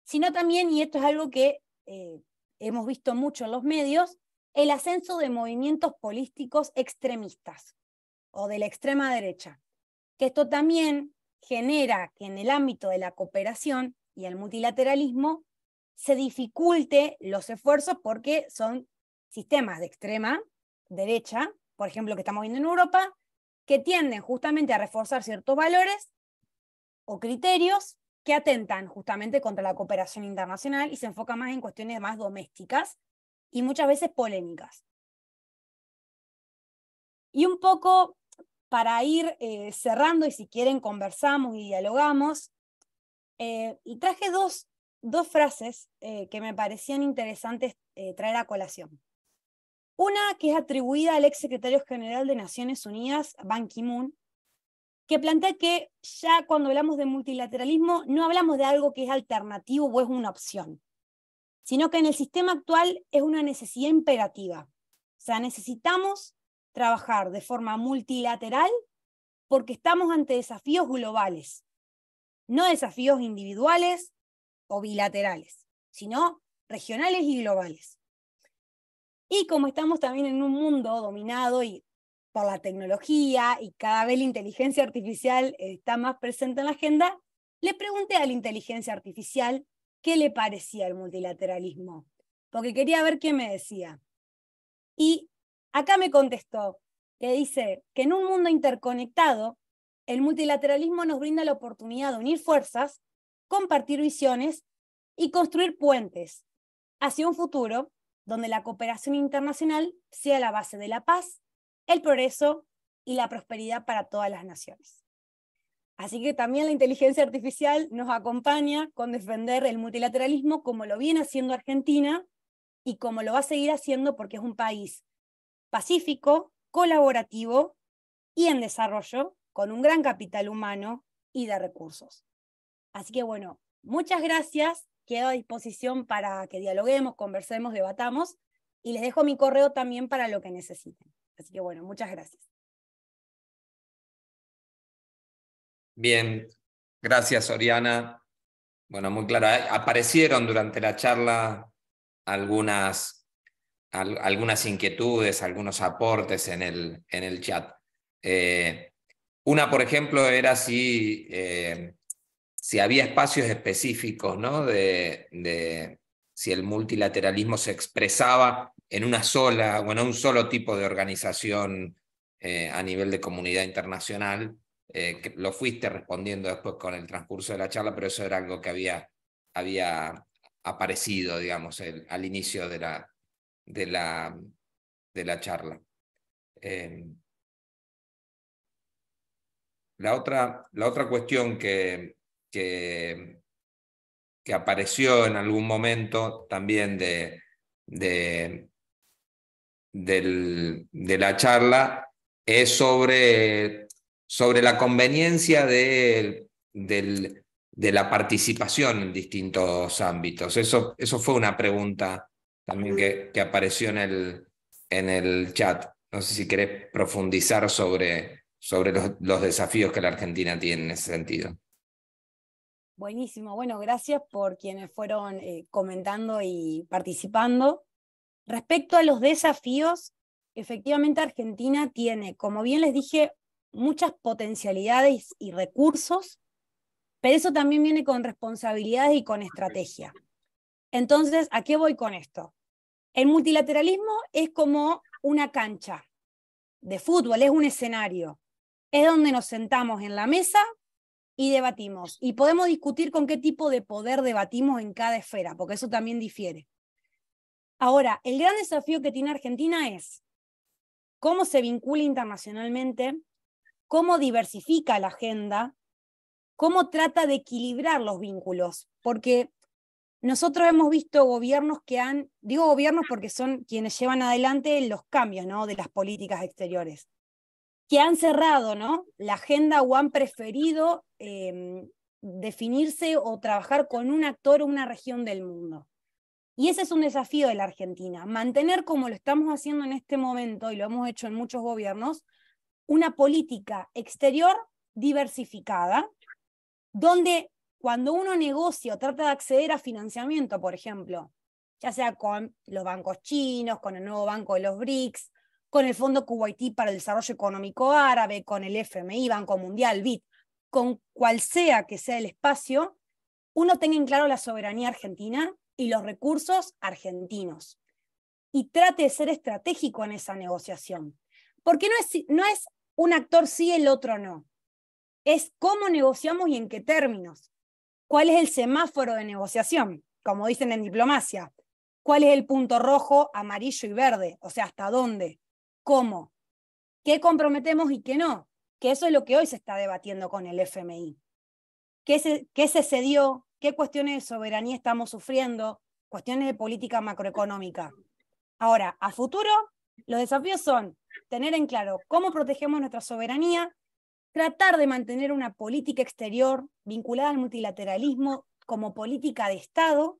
sino también, y esto es algo que eh, hemos visto mucho en los medios, el ascenso de movimientos políticos extremistas o de la extrema derecha, que esto también genera que en el ámbito de la cooperación y el multilateralismo se dificulte los esfuerzos porque son sistemas de extrema derecha por ejemplo, que estamos viendo en Europa, que tienden justamente a reforzar ciertos valores o criterios que atentan justamente contra la cooperación internacional y se enfoca más en cuestiones más domésticas y muchas veces polémicas. Y un poco para ir eh, cerrando y si quieren conversamos y dialogamos, eh, y traje dos, frases eh, que me parecían interesantes traer a colación. Una que es atribuida al ex secretario general de Naciones Unidas, Ban Ki-moon, que plantea que ya cuando hablamos de multilateralismo no hablamos de algo que es alternativo o es una opción, sino que en el sistema actual es una necesidad imperativa. O sea, necesitamos trabajar de forma multilateral porque estamos ante desafíos globales, no desafíos individuales o bilaterales, sino regionales y globales. Y como estamos también en un mundo dominado y por la tecnología y cada vez la inteligencia artificial está más presente en la agenda, le pregunté a la inteligencia artificial qué le parecía el multilateralismo, porque quería ver qué me decía. Y acá me contestó que dice que en un mundo interconectado, el multilateralismo nos brinda la oportunidad de unir fuerzas, compartir visiones y construir puentes hacia un futuro donde la cooperación internacional sea la base de la paz, el progreso y la prosperidad para todas las naciones. Así que también la inteligencia artificial nos acompaña con defender el multilateralismo como lo viene haciendo Argentina y como lo va a seguir haciendo porque es un país pacífico, colaborativo y en desarrollo, con un gran capital humano y de recursos. Así que bueno, muchas gracias quedo a disposición para que dialoguemos, conversemos, debatamos y les dejo mi correo también para lo que necesiten. Así que bueno, muchas gracias. Bien, gracias Oriana. Bueno, muy claro, Aparecieron durante la charla algunas, algunas inquietudes, algunos aportes en el, en el chat. Eh, una, por ejemplo, era si eh, si había espacios específicos, ¿no? De, si el multilateralismo se expresaba en una sola, bueno, un solo tipo de organización eh, a nivel de comunidad internacional, eh, lo fuiste respondiendo después con el transcurso de la charla, pero eso era algo que había, había aparecido, digamos, al inicio de la, de la, de la charla. Eh, la, otra, la otra cuestión que, que, apareció en algún momento también de, de, la charla es sobre, sobre la conveniencia de, de la participación en distintos ámbitos. Eso, eso fue una pregunta también que, que apareció en el, en el chat. No sé si querés profundizar sobre, sobre los desafíos que la Argentina tiene en ese sentido. Buenísimo, bueno, gracias por quienes fueron eh, comentando y participando. Respecto a los desafíos, efectivamente Argentina tiene, como bien les dije, muchas potencialidades y recursos, pero eso también viene con responsabilidades y con estrategia. Entonces, ¿a qué voy con esto? El multilateralismo es como una cancha de fútbol, es un escenario. Es donde nos sentamos en la mesa y debatimos. Y podemos discutir con qué tipo de poder debatimos en cada esfera, porque eso también difiere. Ahora, el gran desafío que tiene Argentina es cómo se vincula internacionalmente, cómo diversifica la agenda, cómo trata de equilibrar los vínculos, porque nosotros hemos visto gobiernos que han, digo gobiernos porque son quienes llevan adelante los cambios ¿no? de las políticas exteriores, que han cerrado, ¿no? La agenda o han preferido em, definirse o trabajar con un actor o una región del mundo. Y ese es un desafío de la Argentina, mantener como lo estamos haciendo en este momento, y lo hemos hecho en muchos gobiernos, una política exterior diversificada, donde cuando uno negocia o trata de acceder a financiamiento, por ejemplo, ya sea con los bancos chinos, con el nuevo banco de los BRICS, con el Fondo Kuwaití para el Desarrollo Económico Árabe, con el FMI, Banco Mundial, BID, con cual sea que sea el espacio, uno tenga en claro la soberanía argentina y los recursos argentinos. Y trate de ser estratégico en esa negociación. Porque no es, no es un actor sí, el otro no. Es cómo negociamos y en qué términos. ¿Cuál es el semáforo de negociación? Como dicen en diplomacia. ¿Cuál es el punto rojo, amarillo y verde? O sea, ¿hasta dónde? cómo, qué comprometemos y qué no, que eso es lo que hoy se está debatiendo con el FMI. ¿Qué se, cedió? ¿Qué cuestiones de soberanía estamos sufriendo? Cuestiones de política macroeconómica. Ahora, a futuro, los desafíos son tener en claro cómo protegemos nuestra soberanía, tratar de mantener una política exterior vinculada al multilateralismo como política de Estado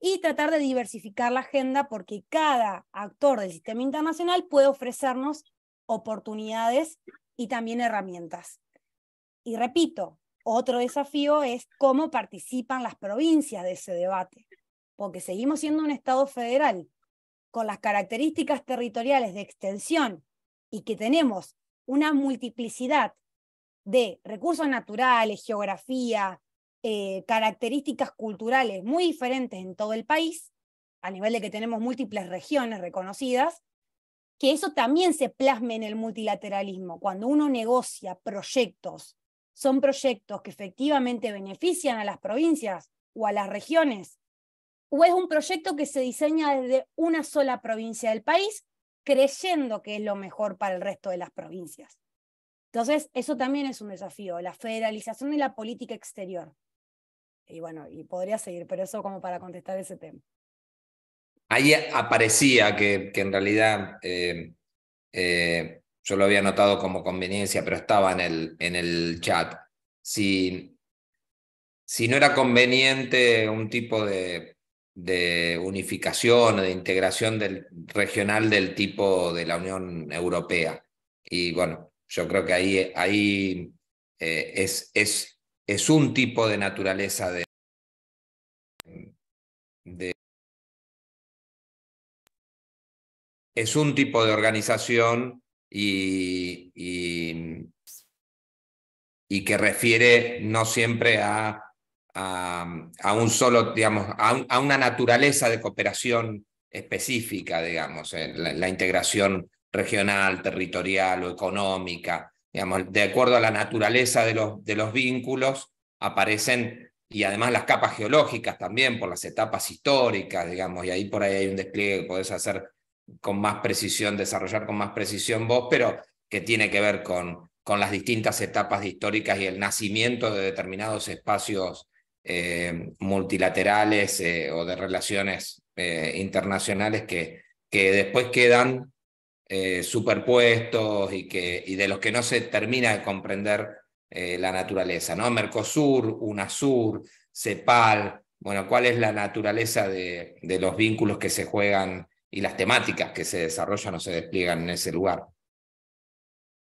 y tratar de diversificar la agenda porque cada actor del sistema internacional puede ofrecernos oportunidades y también herramientas. Y repito, otro desafío es cómo participan las provincias de ese debate, porque seguimos siendo un Estado federal con las características territoriales de extensión y que tenemos una multiplicidad de recursos naturales, geografía, eh, características culturales muy diferentes en todo el país, a nivel de que tenemos múltiples regiones reconocidas, que eso también se plasme en el multilateralismo. Cuando uno negocia proyectos, son proyectos que efectivamente benefician a las provincias o a las regiones, o es un proyecto que se diseña desde una sola provincia del país, creyendo que es lo mejor para el resto de las provincias. Entonces, eso también es un desafío, la federalización de la política exterior. Y bueno, y podría seguir, pero eso como para contestar ese tema. Ahí aparecía que, en realidad eh, eh, yo lo había notado como conveniencia, pero estaba en el, en el chat. Si, si no era conveniente un tipo de, de unificación o de integración del, regional del tipo de la Unión Europea. Y bueno, yo creo que ahí, ahí eh, es, es es un tipo de naturaleza de, es un tipo de organización y, y, que refiere no siempre a, a, un solo, digamos, a, una naturaleza de cooperación específica, digamos, eh, la integración regional, territorial o económica, de acuerdo a la naturaleza de los, de los vínculos, aparecen, y además las capas geológicas también, por las etapas históricas, digamos, y ahí por ahí hay un despliegue que podés hacer con más precisión, desarrollar con más precisión vos, pero que tiene que ver con, con las distintas etapas históricas y el nacimiento de determinados espacios eh, multilaterales eh, o de relaciones eh, internacionales que, que después quedan eh, superpuestos y, que, y de los que no se termina de comprender eh, la naturaleza, ¿no? Mercosur, UNASUR, CEPAL, bueno, cuál es la naturaleza de, los vínculos que se juegan y las temáticas que se desarrollan o se despliegan en ese lugar.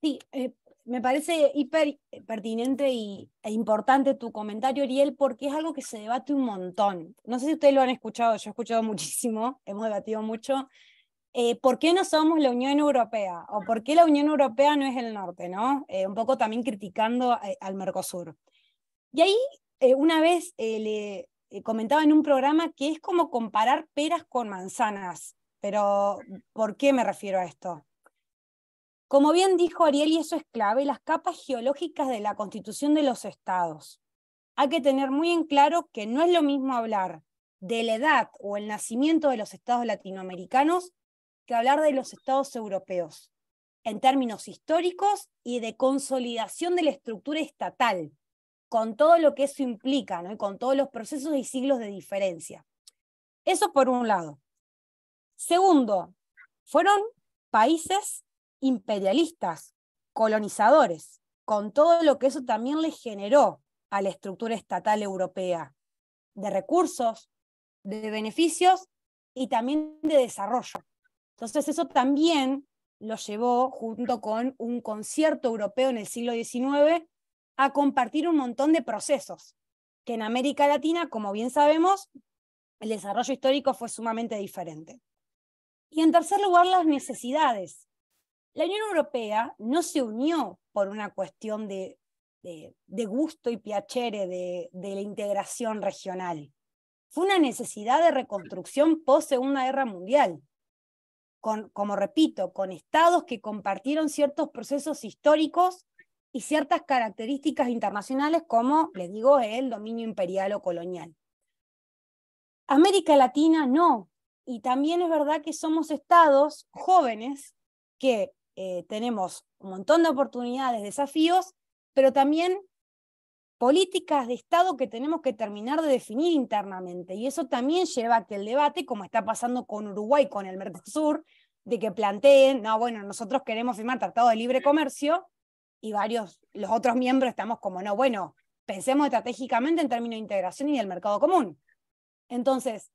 Sí, eh, me parece hiper pertinente y, e importante tu comentario, Ariel, porque es algo que se debate un montón. No sé si ustedes lo han escuchado, yo he escuchado muchísimo, hemos debatido mucho eh, ¿por qué no somos la Unión Europea? ¿O por qué la Unión Europea no es el norte? Eh, un poco también criticando al Mercosur. Y ahí, eh, una vez le comentaba en un programa que es como comparar peras con manzanas, pero ¿por qué me refiero a esto? Como bien dijo Ariel, y eso es clave, las capas geológicas de la constitución de los estados. Hay que tener muy en claro que no es lo mismo hablar de la edad o el nacimiento de los estados latinoamericanos que hablar de los estados europeos en términos históricos y de consolidación de la estructura estatal, con todo lo que eso implica, con todos los procesos y siglos de diferencia. Eso por un lado. Segundo, fueron países imperialistas, colonizadores, con todo lo que eso también le generó a la estructura estatal europea, de recursos, de beneficios y también de desarrollo. Entonces eso también lo llevó junto con un concierto europeo en el siglo XIX a compartir un montón de procesos, que en América Latina, como bien sabemos, el desarrollo histórico fue sumamente diferente. Y en tercer lugar, las necesidades. La Unión Europea no se unió por una cuestión de, gusto y piacere de, de la integración regional. Fue una necesidad de reconstrucción post Segunda Guerra Mundial como repito, con estados que compartieron ciertos procesos históricos y ciertas características internacionales, como, les digo, el dominio imperial o colonial. América Latina no, y también es verdad que somos estados jóvenes que eh, tenemos un montón de oportunidades, desafíos, pero también políticas de Estado que tenemos que terminar de definir internamente. Y eso también lleva a que el debate, como está pasando con Uruguay, con el Mercosur, de que planteen, no, bueno, nosotros queremos firmar tratado de libre comercio y varios, los otros miembros estamos como, no, bueno, pensemos estratégicamente en términos de integración y del mercado común. Entonces,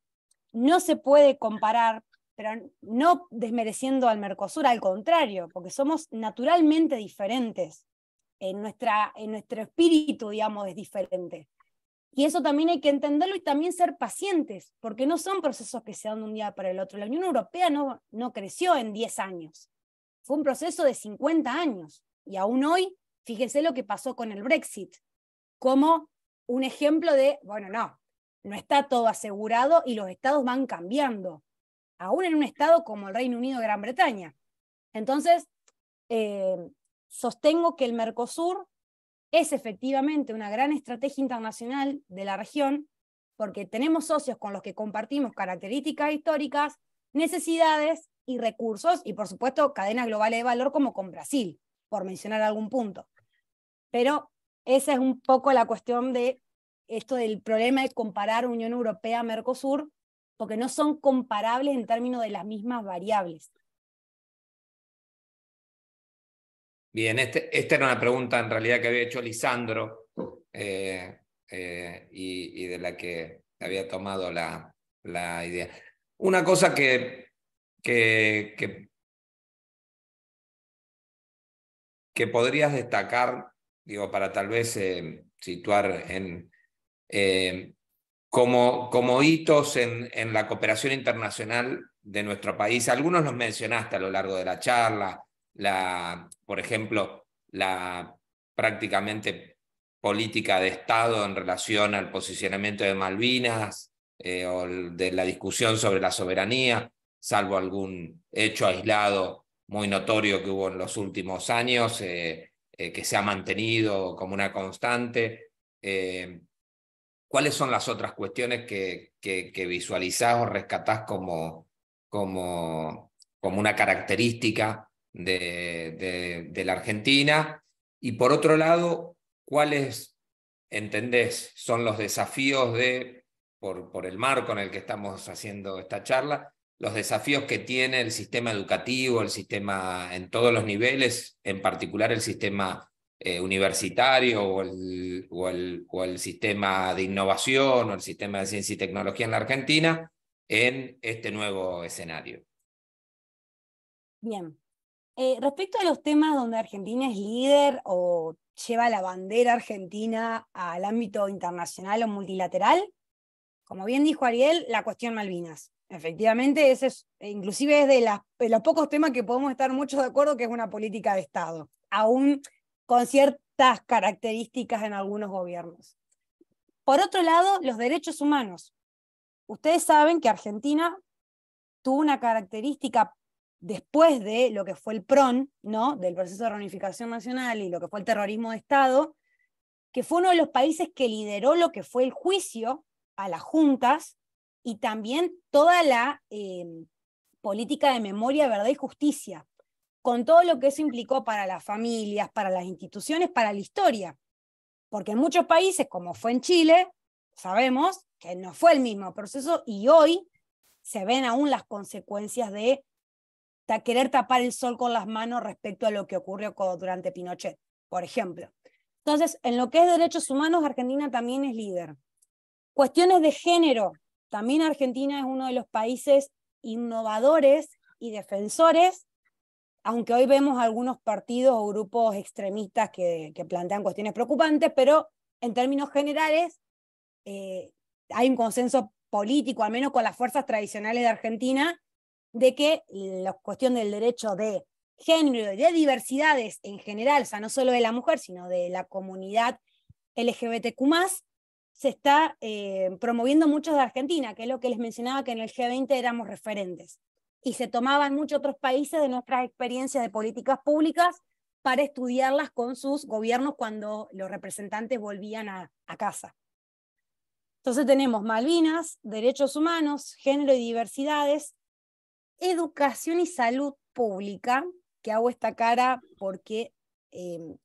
no se puede comparar, pero no desmereciendo al Mercosur, al contrario, porque somos naturalmente diferentes en, nuestra, en nuestro espíritu, digamos, es diferente. Y eso también hay que entenderlo y también ser pacientes, porque no son procesos que se dan de un día para el otro. La Unión Europea no, no creció en 10 años, fue un proceso de 50 años. Y aún hoy, fíjense lo que pasó con el Brexit, como un ejemplo de, bueno, no, no está todo asegurado y los estados van cambiando, aún en un estado como el Reino Unido de Gran Bretaña. Entonces, eh, sostengo que el Mercosur es efectivamente una gran estrategia internacional de la región, porque tenemos socios con los que compartimos características históricas, necesidades y recursos, y por supuesto cadenas globales de valor como con Brasil, por mencionar algún punto. Pero esa es un poco la cuestión de esto del problema de comparar Unión Europea-Mercosur, porque no son comparables en términos de las mismas variables. Bien, este, esta era una pregunta en realidad que había hecho Lisandro eh, eh, y, de la que había tomado la, idea. Una cosa que, que, que, podrías destacar, digo, para tal vez eh, situar en, como, como, hitos en, en la cooperación internacional de nuestro país, algunos los mencionaste a lo largo de la charla, la, por ejemplo, la prácticamente política de Estado en relación al posicionamiento de Malvinas eh, o de la discusión sobre la soberanía, salvo algún hecho aislado muy notorio que hubo en los últimos años, eh, eh, que se ha mantenido como una constante. ¿Cuáles son las otras cuestiones que, que, o rescatás como una característica de, de, la Argentina? Y por otro lado, ¿cuáles entendés son los desafíos de, por, el marco en el que estamos haciendo esta charla, los desafíos que tiene el sistema educativo, el sistema en todos los niveles, en particular el sistema eh, universitario o el, o, el, o el, sistema de innovación o el sistema de ciencia y tecnología en la Argentina en este nuevo escenario. Bien, eh, respecto a los temas donde Argentina es líder o lleva la bandera argentina al ámbito internacional o multilateral, como bien dijo Ariel, la cuestión Malvinas. Efectivamente, ese es, e inclusive es de, las, los pocos temas que podemos estar muchos de acuerdo que es una política de Estado, aún con ciertas características en algunos gobiernos. Por otro lado, los derechos humanos. Ustedes saben que Argentina tuvo una característica después de lo que fue el PRON, ¿no? del proceso de reunificación nacional y lo que fue el terrorismo de Estado, que fue uno de los países que lideró lo que fue el juicio a las juntas y también toda la em, política de memoria, verdad y justicia, con todo lo que eso implicó para las familias, para las instituciones, para la historia. Porque en muchos países, como fue en Chile, sabemos que no fue el mismo proceso y hoy se ven aún las consecuencias de ta querer tapar el sol con las manos respecto a lo que ocurrió durante Pinochet, por ejemplo. Entonces, en lo que es derechos humanos, Argentina también es líder. Cuestiones de género, también Argentina es uno de los países innovadores y defensores, aunque hoy vemos algunos partidos o grupos extremistas que, plantean cuestiones preocupantes, pero en términos generales eh, hay un consenso político, al menos con las fuerzas tradicionales de Argentina, de que la cuestión del derecho de género y de diversidades en general, o sea, no solo de la mujer, sino de la comunidad LGBTQ, se está eh, promoviendo mucho de Argentina, que es lo que les mencionaba que en el G20 éramos referentes. Y se tomaban muchos otros países de nuestras experiencias de políticas públicas para estudiarlas con sus gobiernos cuando los representantes volvían a casa. Entonces tenemos Malvinas, derechos humanos, género y diversidades, educación y salud pública, que hago esta cara porque em,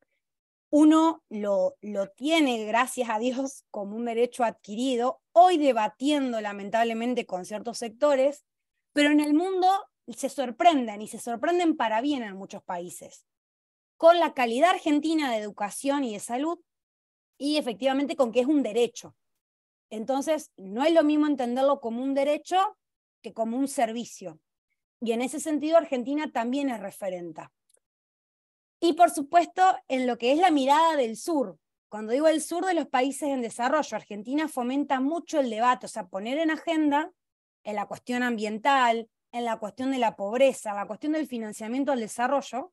uno lo, lo tiene, gracias a Dios, como un derecho adquirido, hoy debatiendo lamentablemente con ciertos sectores, pero en el mundo se sorprenden y se sorprenden para bien en muchos países, con la calidad argentina de educación y de salud y efectivamente con que es un derecho. Entonces, no es lo mismo entenderlo como un derecho que como un servicio. Y en ese sentido, Argentina también es referente Y por supuesto, en lo que es la mirada del sur. Cuando digo el sur de los países en desarrollo, Argentina fomenta mucho el debate, o sea, poner en agenda en la cuestión ambiental, en la cuestión de la pobreza, la cuestión del financiamiento al desarrollo,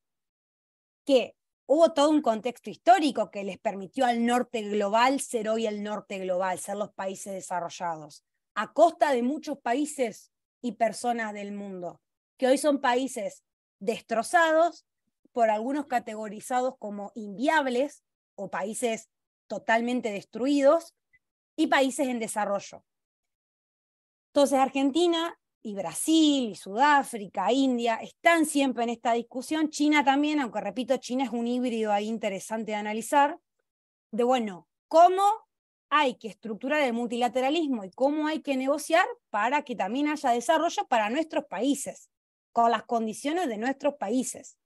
que hubo todo un contexto histórico que les permitió al norte global ser hoy el norte global, ser los países desarrollados, a costa de muchos países y personas del mundo que hoy son países destrozados, por algunos categorizados como inviables o países totalmente destruidos, y países en desarrollo. Entonces Argentina y Brasil y Sudáfrica, India, están siempre en esta discusión. China también, aunque repito, China es un híbrido ahí interesante de analizar, de bueno, cómo hay que estructurar el multilateralismo y cómo hay que negociar para que también haya desarrollo para nuestros países con las condiciones de nuestros países,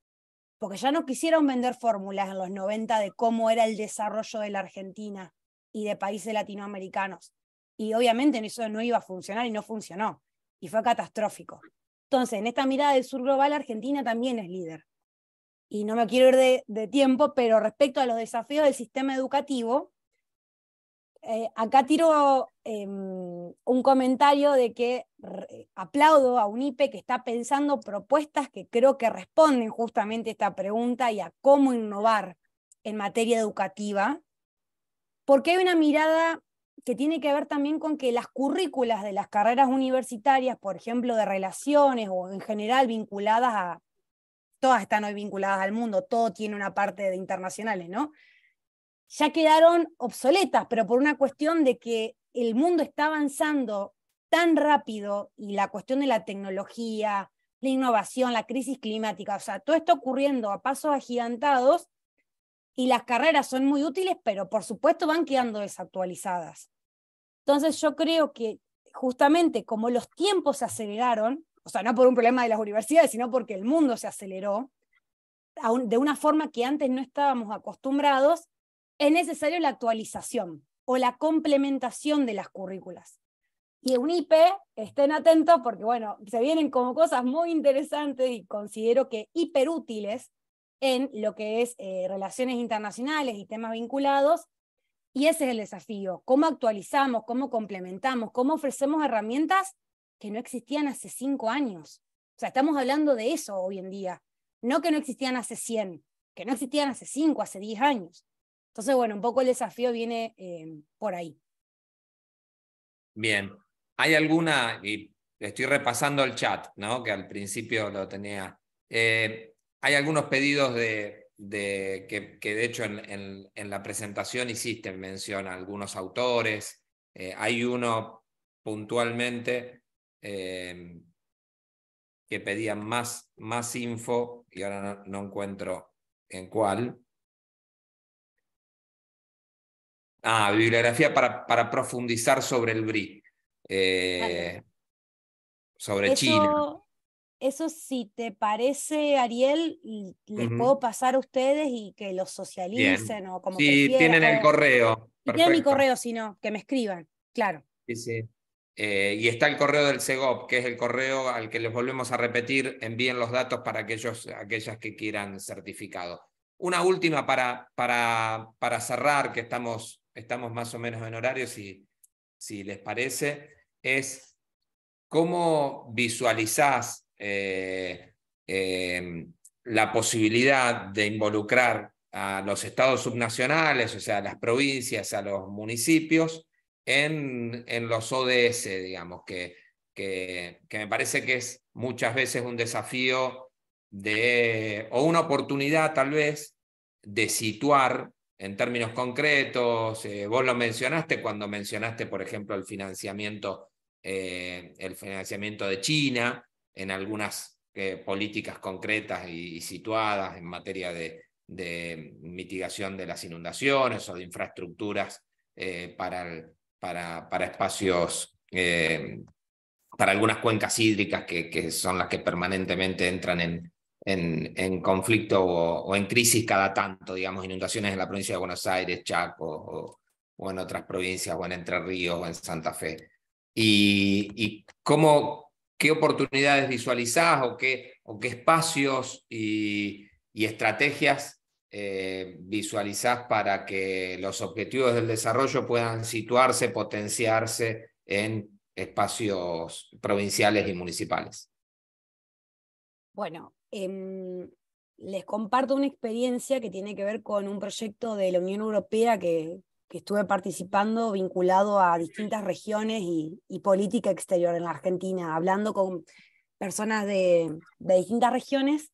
porque ya no quisieron vender fórmulas en los 90 de cómo era el desarrollo de la Argentina y de países latinoamericanos. Y obviamente eso no iba a funcionar y no funcionó, y fue catastrófico. Entonces, en esta mirada del sur global, Argentina también es líder. Y no me quiero ir de, tiempo, pero respecto a los desafíos del sistema educativo, eh, acá tiro em, un comentario de que eh, aplaudo a UNIPE que está pensando propuestas que creo que responden justamente a esta pregunta y a cómo innovar en materia educativa, porque hay una mirada que tiene que ver también con que las currículas de las carreras universitarias, por ejemplo, de relaciones o en general vinculadas a, todas están hoy vinculadas al mundo, todo tiene una parte de internacionales, ¿no? Ya quedaron obsoletas, pero por una cuestión de que el mundo está avanzando tan rápido y la cuestión de la tecnología, la innovación, la crisis climática, o sea, todo esto ocurriendo a pasos agigantados y las carreras son muy útiles, pero por supuesto van quedando desactualizadas. Entonces yo creo que justamente como los tiempos se aceleraron, o sea, no por un problema de las universidades, sino porque el mundo se aceleró de una forma que antes no estábamos acostumbrados, es necesario la actualización o la complementación de las currículas y UNIPE, estén atentos porque, bueno, se vienen como cosas muy interesantes y considero que hiperútiles en lo que es eh, relaciones internacionales y temas vinculados. Y ese es el desafío, cómo actualizamos, cómo complementamos, cómo ofrecemos herramientas que no existían hace cinco años. O sea, estamos hablando de eso hoy en día, no que no existían hace 100, que no existían hace cinco, hace diez años. Entonces, bueno, un poco el desafío viene eh, por ahí. Bien, ¿Hay alguna, y estoy repasando el chat, ¿no? que al principio lo tenía, eh, hay algunos pedidos de, que, de hecho en, la presentación hiciste mención algunos autores, eh, hay uno puntualmente eh, que pedía más, más info y ahora no, encuentro en cuál. Ah, bibliografía para, para profundizar sobre el BRIC. Eh, sobre China. Eso si te parece, Ariel, les puedo pasar a ustedes y que los socialicen o como sí, tienen el correo. Tienen mi correo, sino que me escriban, claro. Eh, y está el correo del CEGOP, que es el correo al que les volvemos a repetir, envíen los datos para aquellos, aquellas que quieran certificado. Una última para, para, para cerrar, que estamos, estamos más o menos en horario, si, si les parece es cómo visualizás eh, eh, la posibilidad de involucrar a los estados subnacionales, o sea, a las provincias, a los municipios, en, los ODS, digamos, que, que, me parece que es muchas veces un desafío o una oportunidad tal vez de situar en términos concretos, eh, vos lo mencionaste cuando mencionaste, por ejemplo, el financiamiento eh, el financiamiento de China en algunas eh, políticas concretas y, situadas en materia de, mitigación de las inundaciones o de infraestructuras eh, para, para, espacios, para algunas cuencas hídricas que, son las que permanentemente entran en, en, conflicto o, en crisis cada tanto, digamos, inundaciones en la provincia de Buenos Aires, Chaco o en otras provincias, o en Entre Ríos, o en Santa Fe y, cómo, qué oportunidades visualizás o qué, o qué espacios y, estrategias eh, visualizás para que los objetivos del desarrollo puedan situarse, potenciarse en espacios provinciales y municipales. Bueno, em, les comparto una experiencia que tiene que ver con un proyecto de la Unión Europea que, que estuve participando vinculado a distintas regiones y, política exterior en la Argentina, hablando con personas de, distintas regiones.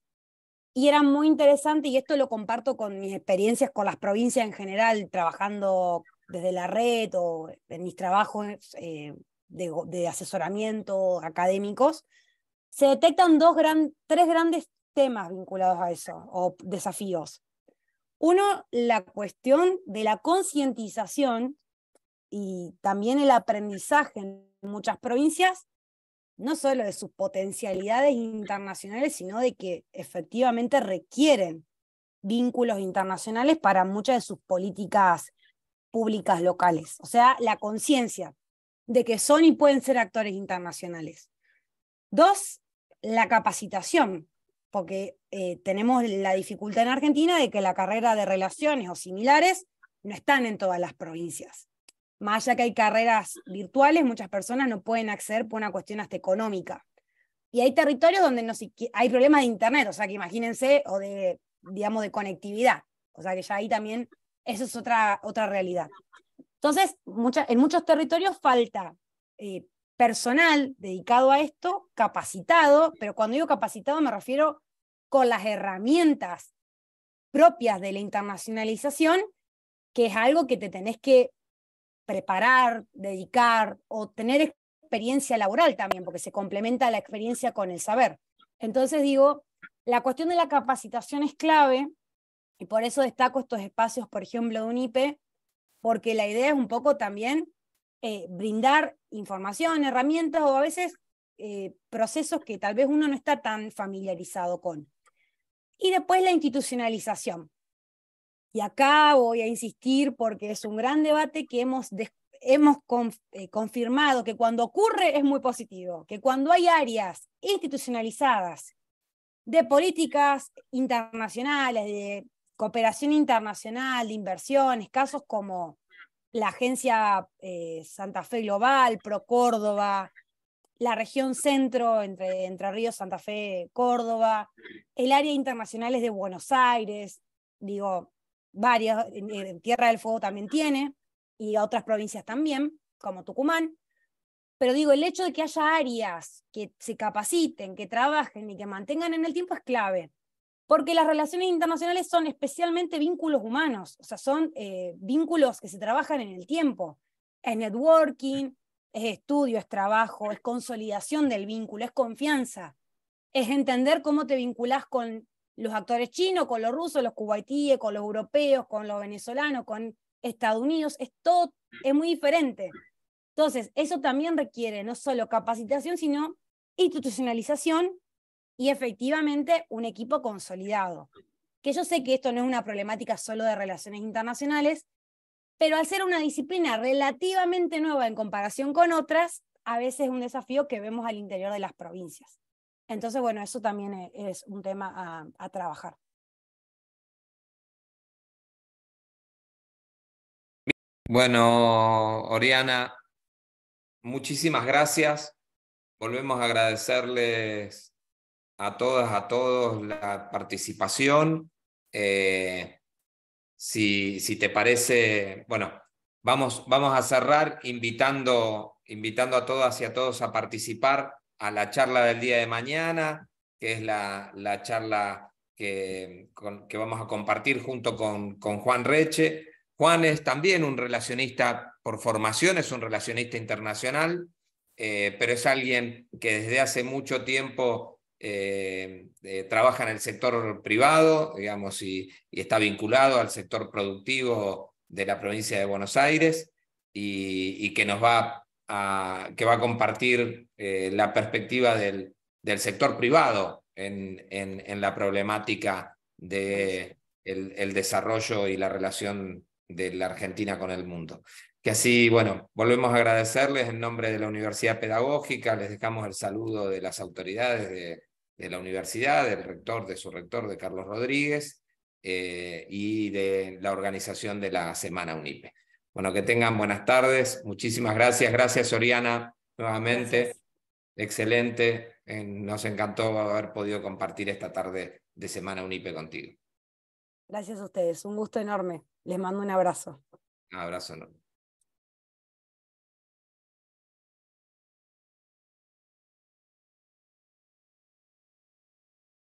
Y era muy interesante, y esto lo comparto con mis experiencias con las provincias en general, trabajando desde la red o en mis trabajos eh, de, de, asesoramiento académicos, se detectan dos gran, tres grandes temas vinculados a eso, o desafíos. Uno, la cuestión de la concientización y también el aprendizaje en muchas provincias, no solo de sus potencialidades internacionales, sino de que efectivamente requieren vínculos internacionales para muchas de sus políticas públicas locales. O sea, la conciencia de que son y pueden ser actores internacionales. Dos, la capacitación que eh, tenemos la dificultad en Argentina de que la carrera de relaciones o similares no están en todas las provincias. Más allá que hay carreras virtuales, muchas personas no pueden acceder por una cuestión hasta económica. Y hay territorios donde no hay problemas de internet, o sea que imagínense, o de, digamos, de conectividad. O sea que ya ahí también, eso es otra, otra realidad. Entonces, en muchos territorios falta eh, personal dedicado a esto, capacitado, pero cuando digo capacitado me refiero con las herramientas propias de la internacionalización, que es algo que te tenés que preparar, dedicar o tener experiencia laboral también, porque se complementa la experiencia con el saber. Entonces digo, la cuestión de la capacitación es clave y por eso destaco estos espacios, por ejemplo, de un porque la idea es un poco también eh, brindar información, herramientas o a veces eh, procesos que tal vez uno no está tan familiarizado con. Y después la institucionalización. Y acá voy a insistir porque es un gran debate que hemos, eh, confirmado que cuando ocurre es muy positivo, que cuando hay áreas institucionalizadas de políticas internacionales, de cooperación internacional, de inversiones, casos como la Agencia eh, Santa Fe Global, Pro Córdoba, la región centro, entre Entre Ríos, Santa Fe, Córdoba, el área internacional es de Buenos Aires, digo, varias, Tierra del Fuego también tiene, y otras provincias también, como Tucumán. Pero digo, el hecho de que haya áreas que se capaciten, que trabajen y que mantengan en el tiempo es clave, porque las relaciones internacionales son especialmente vínculos humanos, o sea, son eh, vínculos que se trabajan en el tiempo, en networking, es estudio, es trabajo, es consolidación del vínculo, es confianza, es entender cómo te vinculas con los actores chinos, con los rusos, los cubaitíes, con los europeos, con los venezolanos, con Estados Unidos, es todo, es muy diferente. Entonces, eso también requiere no solo capacitación, sino institucionalización y efectivamente un equipo consolidado. Que yo sé que esto no es una problemática solo de relaciones internacionales, pero al ser una disciplina relativamente nueva en comparación con otras, a veces es un desafío que vemos al interior de las provincias. Entonces, bueno, eso también e-, es un tema a, trabajar. Bueno, Oriana, muchísimas gracias. Volvemos a agradecerles a todas, a todos la participación. Eh, si, te parece, bueno, vamos, vamos a cerrar invitando, invitando a todas y a todos a participar a la charla del día de mañana, que es la, la charla que, que, vamos a compartir junto con, con Juan Reche. Juan es también un relacionista por formación, es un relacionista internacional, eh, pero es alguien que desde hace mucho tiempo eh, eh, trabaja en el sector privado, digamos, y, está vinculado al sector productivo de la provincia de Buenos Aires y, que nos va a, que va a compartir eh, la perspectiva del, sector privado en, la problemática del desarrollo y la relación de la Argentina con el mundo. Que así, bueno, volvemos a agradecerles en nombre de la Universidad Pedagógica, les dejamos el saludo de las autoridades de, de la universidad, del rector, de su rector, de Carlos Rodríguez, eh, y de la organización de la Semana UNIPE. Bueno, que tengan buenas tardes, muchísimas gracias, gracias Oriana nuevamente, excelente, eh, nos encantó haber podido compartir esta tarde de Semana UNIPE contigo. Gracias a ustedes, un gusto enorme, les mando un abrazo. Un abrazo enorme.